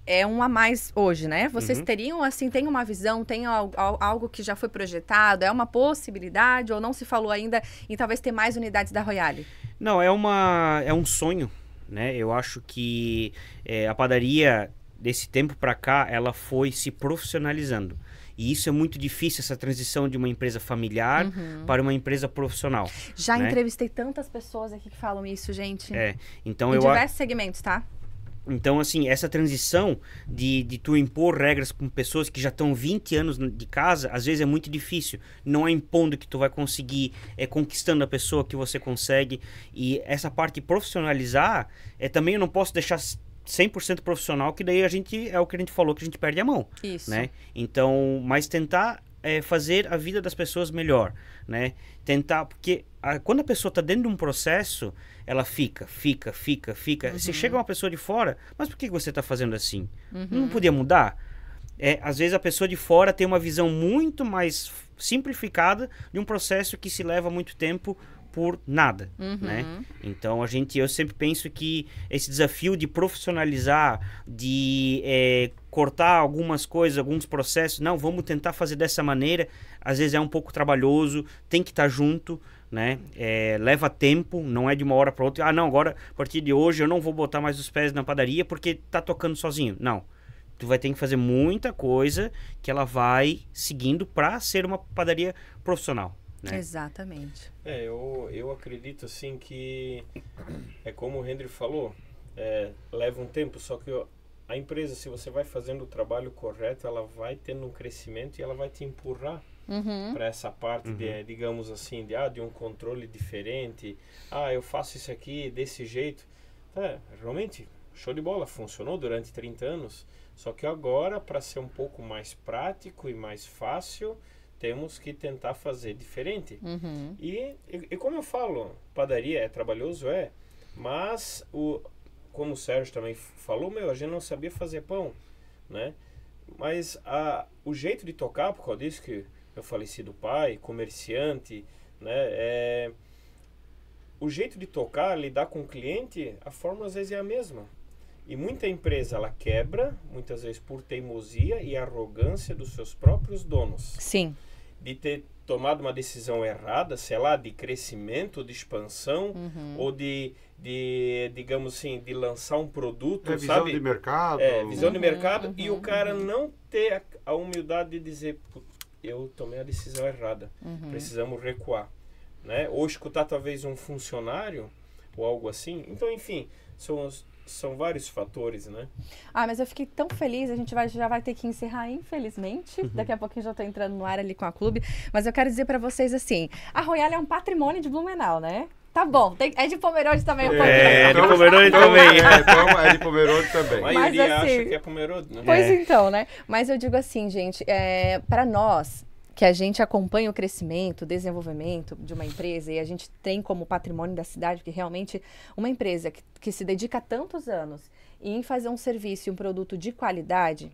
[SPEAKER 1] é um a mais hoje, né? Vocês uhum. teriam, assim, tem uma visão, tem algo, algo que já foi projetado? É uma possibilidade ou não se falou ainda em talvez ter mais unidades da Royale?
[SPEAKER 3] Não, é, uma, é um sonho, né? Eu acho que é, a padaria desse tempo para cá, ela foi se profissionalizando. E isso é muito difícil, essa transição de uma empresa familiar uhum. para uma empresa profissional. Já né?
[SPEAKER 1] entrevistei tantas pessoas aqui que falam isso, gente. É,
[SPEAKER 3] então em eu... diversos
[SPEAKER 1] segmentos, tá?
[SPEAKER 3] Então, assim, essa transição de, de tu impor regras com pessoas que já estão 20 anos de casa, às vezes é muito difícil. Não é impondo que tu vai conseguir, é conquistando a pessoa que você consegue. E essa parte de profissionalizar, é também eu não posso deixar 100% profissional, que daí a gente é o que a gente falou que a gente perde a mão, Isso. né? Então, mas tentar é, fazer a vida das pessoas melhor, né? Tentar porque a, quando a pessoa está dentro de um processo, ela fica, fica, fica, fica. Uhum. Se chega uma pessoa de fora, mas por que você está fazendo assim? Uhum. Não podia mudar? É, às vezes a pessoa de fora tem uma visão muito mais simplificada de um processo que se leva muito tempo por nada, uhum. né? Então a gente, eu sempre penso que esse desafio de profissionalizar, de é, cortar algumas coisas, alguns processos, não, vamos tentar fazer dessa maneira. Às vezes é um pouco trabalhoso, tem que estar tá junto, né? É, leva tempo, não é de uma hora para outra. Ah, não, agora a partir de hoje eu não vou botar mais os pés na padaria porque tá tocando sozinho. Não tu vai ter que fazer muita coisa que ela vai seguindo para ser uma padaria profissional. Né? Exatamente.
[SPEAKER 4] É, eu, eu acredito assim que é como o Henry falou, é, leva um tempo, só que a empresa, se você vai fazendo o trabalho correto, ela vai tendo um crescimento e ela vai te empurrar uhum. para essa parte uhum. de, digamos assim, de, ah, de um controle diferente. Ah, eu faço isso aqui desse jeito. É, realmente, show de bola, funcionou durante 30 anos. Só que agora, para ser um pouco mais prático e mais fácil, temos que tentar fazer diferente. Uhum. E, e, e, como eu falo, padaria é trabalhoso, é, mas o, como o Sérgio também falou, meu, a gente não sabia fazer pão, né? Mas a, o jeito de tocar, por causa disso que faleci do pai, comerciante, né? É, o jeito de tocar, lidar com o cliente, a forma às vezes é a mesma. E muita empresa ela quebra, muitas vezes por teimosia e arrogância dos seus próprios donos. Sim de ter tomado uma decisão errada, sei lá, de crescimento, de expansão, uhum. ou de, de, digamos assim, de lançar um produto, é, visão sabe? de mercado. É, visão uhum, de mercado, uhum, e o uhum. cara não ter a, a, humildade de dizer, eu tomei a decisão errada, uhum. precisamos recuar. Né? Ou escutar talvez um funcionário, ou algo assim. Então, enfim, são são vários fatores, né?
[SPEAKER 1] Ah, mas eu fiquei tão feliz, a gente vai, já vai ter que encerrar, infelizmente. Uhum. Daqui a pouquinho já estou entrando no ar ali com a clube. Mas eu quero dizer para vocês assim: a Royal é um patrimônio de Blumenau, né? Tá bom, tem, é de Pomerode também É, é, é,
[SPEAKER 2] então, é de Pomerode também. É, é de Pomerode também. Mas, ele assim,
[SPEAKER 4] acha que é Pomerode, né?
[SPEAKER 1] Pois é. então, né? Mas eu digo assim, gente, é, para nós, que a gente acompanha o crescimento, o desenvolvimento de uma empresa e a gente tem como patrimônio da cidade que realmente uma empresa que, que se dedica tantos anos em fazer um serviço e um produto de qualidade,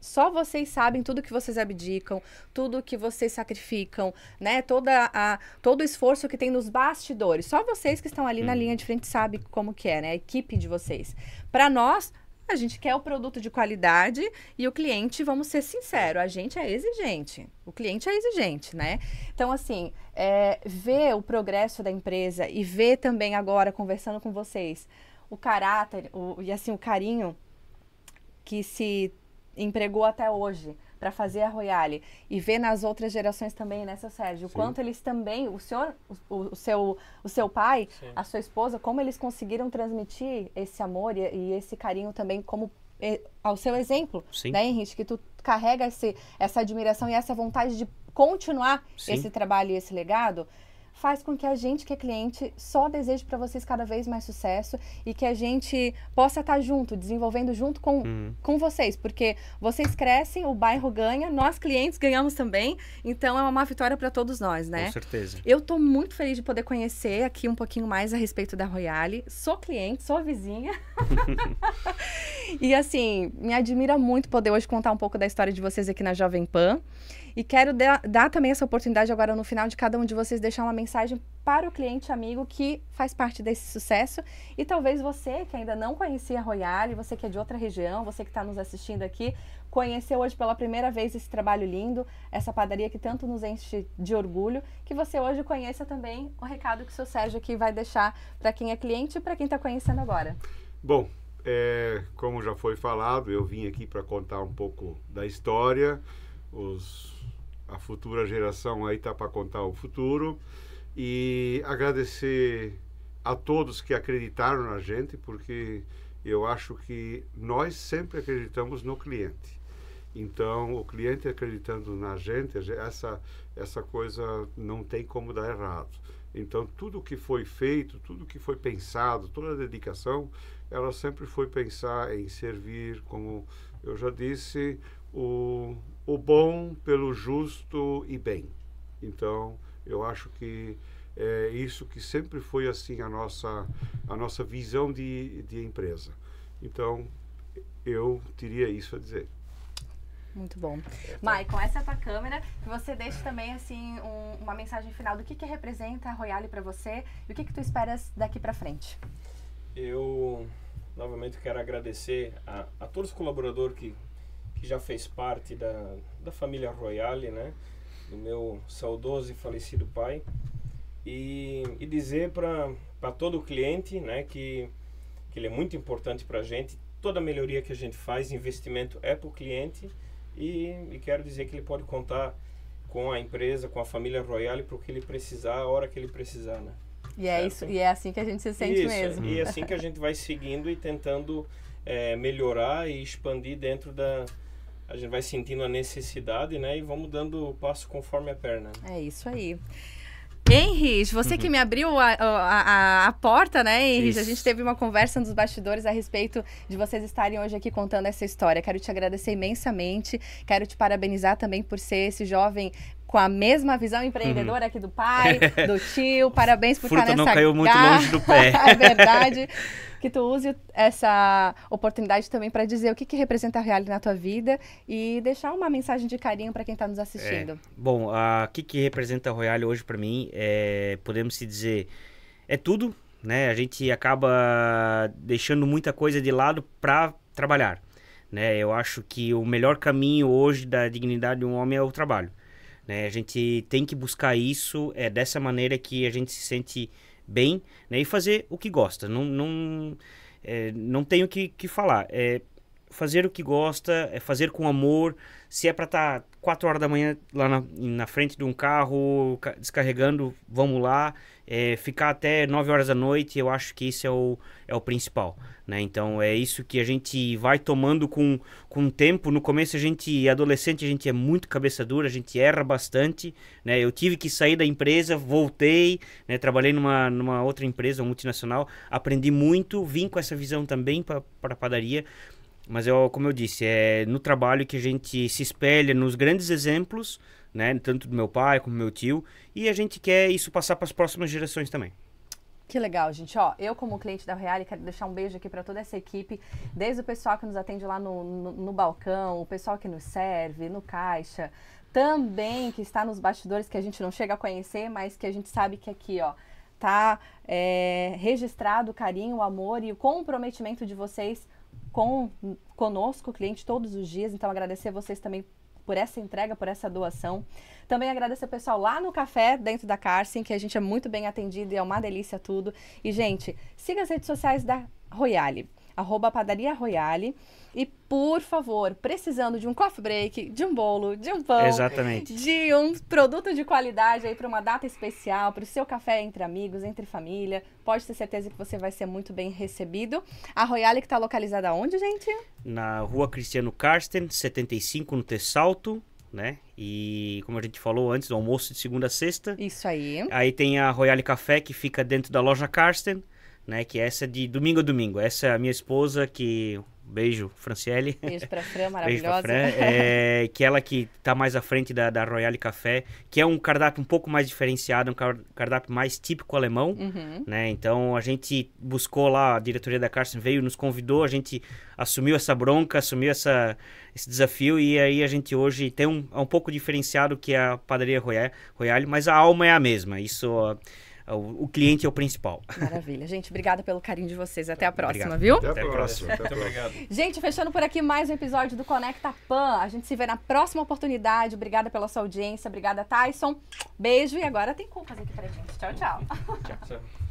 [SPEAKER 1] só vocês sabem tudo que vocês abdicam, tudo que vocês sacrificam, né? Toda a, todo o esforço que tem nos bastidores. Só vocês que estão ali hum. na uhum. linha de frente sabem como que é, né? A equipe de vocês. Para nós, a gente quer o produto de qualidade e o cliente, vamos ser sinceros, a gente é exigente. O cliente é exigente, né? Então, assim, é, ver o progresso da empresa e ver também agora, conversando com vocês, o caráter o, e, assim, o carinho que se empregou até hoje para fazer a Royale e ver nas outras gerações também, né, seu Sérgio, o quanto eles também, o senhor, o, o seu, o seu pai, Sim. a sua esposa, como eles conseguiram transmitir esse amor e, e esse carinho também como e, eh, ao seu exemplo, Sim. né, Henrique, que tu carrega esse, essa admiração e essa vontade de continuar Sim. esse trabalho e esse legado faz com que a gente que é cliente só deseje para vocês cada vez mais sucesso e que a gente possa estar tá junto, desenvolvendo junto com, uhum. com vocês, porque vocês crescem, o bairro ganha, nós clientes ganhamos também, então é uma vitória para todos nós, né? Com certeza. Eu estou muito feliz de poder conhecer aqui um pouquinho mais a respeito da Royale. Sou cliente, sou vizinha. e assim, me admira muito poder hoje contar um pouco da história de vocês aqui na Jovem Pan. E quero dar também essa oportunidade agora no final de cada um de vocês deixar uma mensagem para o cliente amigo que faz parte desse sucesso. E talvez você que ainda não conhecia a Royale, você que é de outra região, você que está nos assistindo aqui, conheceu hoje pela primeira vez esse trabalho lindo, essa padaria que tanto nos enche de orgulho, que você hoje conheça também o recado que o seu Sérgio aqui vai deixar para quem é cliente e para quem está conhecendo agora.
[SPEAKER 2] Bom, é, como já foi falado, eu vim aqui para contar um pouco da história, os a futura geração aí tá para contar o futuro e agradecer a todos que acreditaram na gente, porque eu acho que nós sempre acreditamos no cliente. Então, o cliente acreditando na gente, essa, essa coisa não tem como dar errado. Então, tudo que foi feito, tudo que foi pensado, toda a dedicação, ela sempre foi pensar em servir, como eu já disse, o, o bom pelo justo e bem. Então, eu acho que é isso que sempre foi assim a nossa a nossa visão de, de empresa. Então, eu teria isso a dizer.
[SPEAKER 1] Muito bom. É, tá. Maicon, essa é a tua câmera. Que você deixe também assim um, uma mensagem final do que, que representa a Royale para você e o que, que tu esperas daqui para frente.
[SPEAKER 4] Eu novamente quero agradecer a, a todos os colaboradores que que já fez parte da, da família Royale, né? Do meu saudoso e falecido pai. E, e dizer para todo cliente, né? Que, que ele é muito importante para a gente. Toda melhoria que a gente faz, investimento é para o cliente. E, e quero dizer que ele pode contar com a empresa, com a família Royale, para o que ele precisar, a hora que ele precisar, né?
[SPEAKER 1] E é certo? é isso, e é assim que a gente se sente isso, mesmo. E é assim
[SPEAKER 4] que a gente vai seguindo e tentando é, melhorar e expandir dentro da, a gente vai sentindo a necessidade, né? E vamos dando o passo conforme a perna. É isso
[SPEAKER 1] aí. Henrique. você uhum. que me abriu a, a, a, porta, né, Henrique. A gente teve uma conversa nos bastidores a respeito de vocês estarem hoje aqui contando essa história. Quero te agradecer imensamente, quero te parabenizar também por ser esse jovem com a mesma visão empreendedora aqui uhum. do pai, do tio. Parabéns por Fruta estar nessa não caiu muito longe do pé. é verdade. Que tu use essa oportunidade também para dizer o que, que representa a Reale na tua vida e deixar uma mensagem de carinho para quem está nos assistindo. É.
[SPEAKER 3] Bom, o que, que representa a Royale hoje para mim é, podemos se dizer, é tudo, né? A gente acaba deixando muita coisa de lado para trabalhar, né? Eu acho que o melhor caminho hoje da dignidade de um homem é o trabalho. Né? A gente tem que buscar isso, é dessa maneira que a gente se sente bem né? e fazer o que gosta. Não, não, é, não tenho que, que falar. É fazer o que gosta, é fazer com amor. Se é para estar tá 4 horas da manhã lá na, na frente de um carro descarregando, vamos lá é, ficar até 9 horas da noite, eu acho que isso é o, é o principal. Né? Então é isso que a gente vai tomando com, com o tempo. No começo a gente é adolescente, a gente é muito cabeça dura, a gente erra bastante. Né? Eu tive que sair da empresa, voltei, né? trabalhei numa, numa outra empresa multinacional, aprendi muito, vim com essa visão também para a padaria. Mas eu, como eu disse, é no trabalho que a gente se espelha nos grandes exemplos né? Tanto do meu pai como do meu tio. E a gente quer isso passar para as próximas gerações também.
[SPEAKER 1] Que legal, gente. Ó, eu como cliente da Real quero deixar um beijo aqui para toda essa equipe, desde o pessoal que nos atende lá no, no, no balcão, o pessoal que nos serve, no caixa, também que está nos bastidores que a gente não chega a conhecer, mas que a gente sabe que aqui, ó, tá é, registrado o carinho, o amor e o comprometimento de vocês com conosco, cliente, todos os dias. Então agradecer vocês também por essa entrega, por essa doação. Também agradeço ao pessoal lá no café, dentro da Carcem, que a gente é muito bem atendido e é uma delícia tudo. E, gente, siga as redes sociais da Royale arroba Padaria Royale. E, por favor, precisando de um coffee break, de um bolo, de um pão, Exatamente. de um produto de qualidade aí para uma data especial, para o seu café entre amigos, entre família, pode ter certeza que você vai ser muito bem recebido. A Royale que está localizada onde, gente?
[SPEAKER 3] Na rua Cristiano Karsten, 75, no Tessalto né? E como a gente falou antes, do almoço de segunda a
[SPEAKER 1] sexta. Isso aí.
[SPEAKER 3] Aí tem a Royale Café que fica dentro da loja Karsten né? Que é essa é de domingo a domingo. Essa é a minha esposa que beijo, Franciele. Beijo pra Fran, maravilhosa. Pra Fran, é, que ela que tá mais à frente da, da Royale Café, que é um cardápio um pouco mais diferenciado, um cardápio mais típico alemão, uhum. né? Então, a gente buscou lá, a diretoria da Carson veio, nos convidou, a gente assumiu essa bronca, assumiu essa, esse desafio, e aí a gente hoje tem um, é um pouco diferenciado que é a padaria Royale, Royale, mas a alma é a mesma, isso... É o, o cliente é o principal.
[SPEAKER 1] Maravilha. Gente, obrigada pelo carinho de vocês. Até a próxima, obrigado. viu? Até, Até a próxima. próxima. Até Muito obrigado. Gente, fechando por aqui mais um episódio do Conecta Pan. A gente se vê na próxima oportunidade. Obrigada pela sua audiência. Obrigada, Tyson. Beijo. E agora tem culpas aqui pra gente.
[SPEAKER 5] Tchau, tchau. tchau, tchau.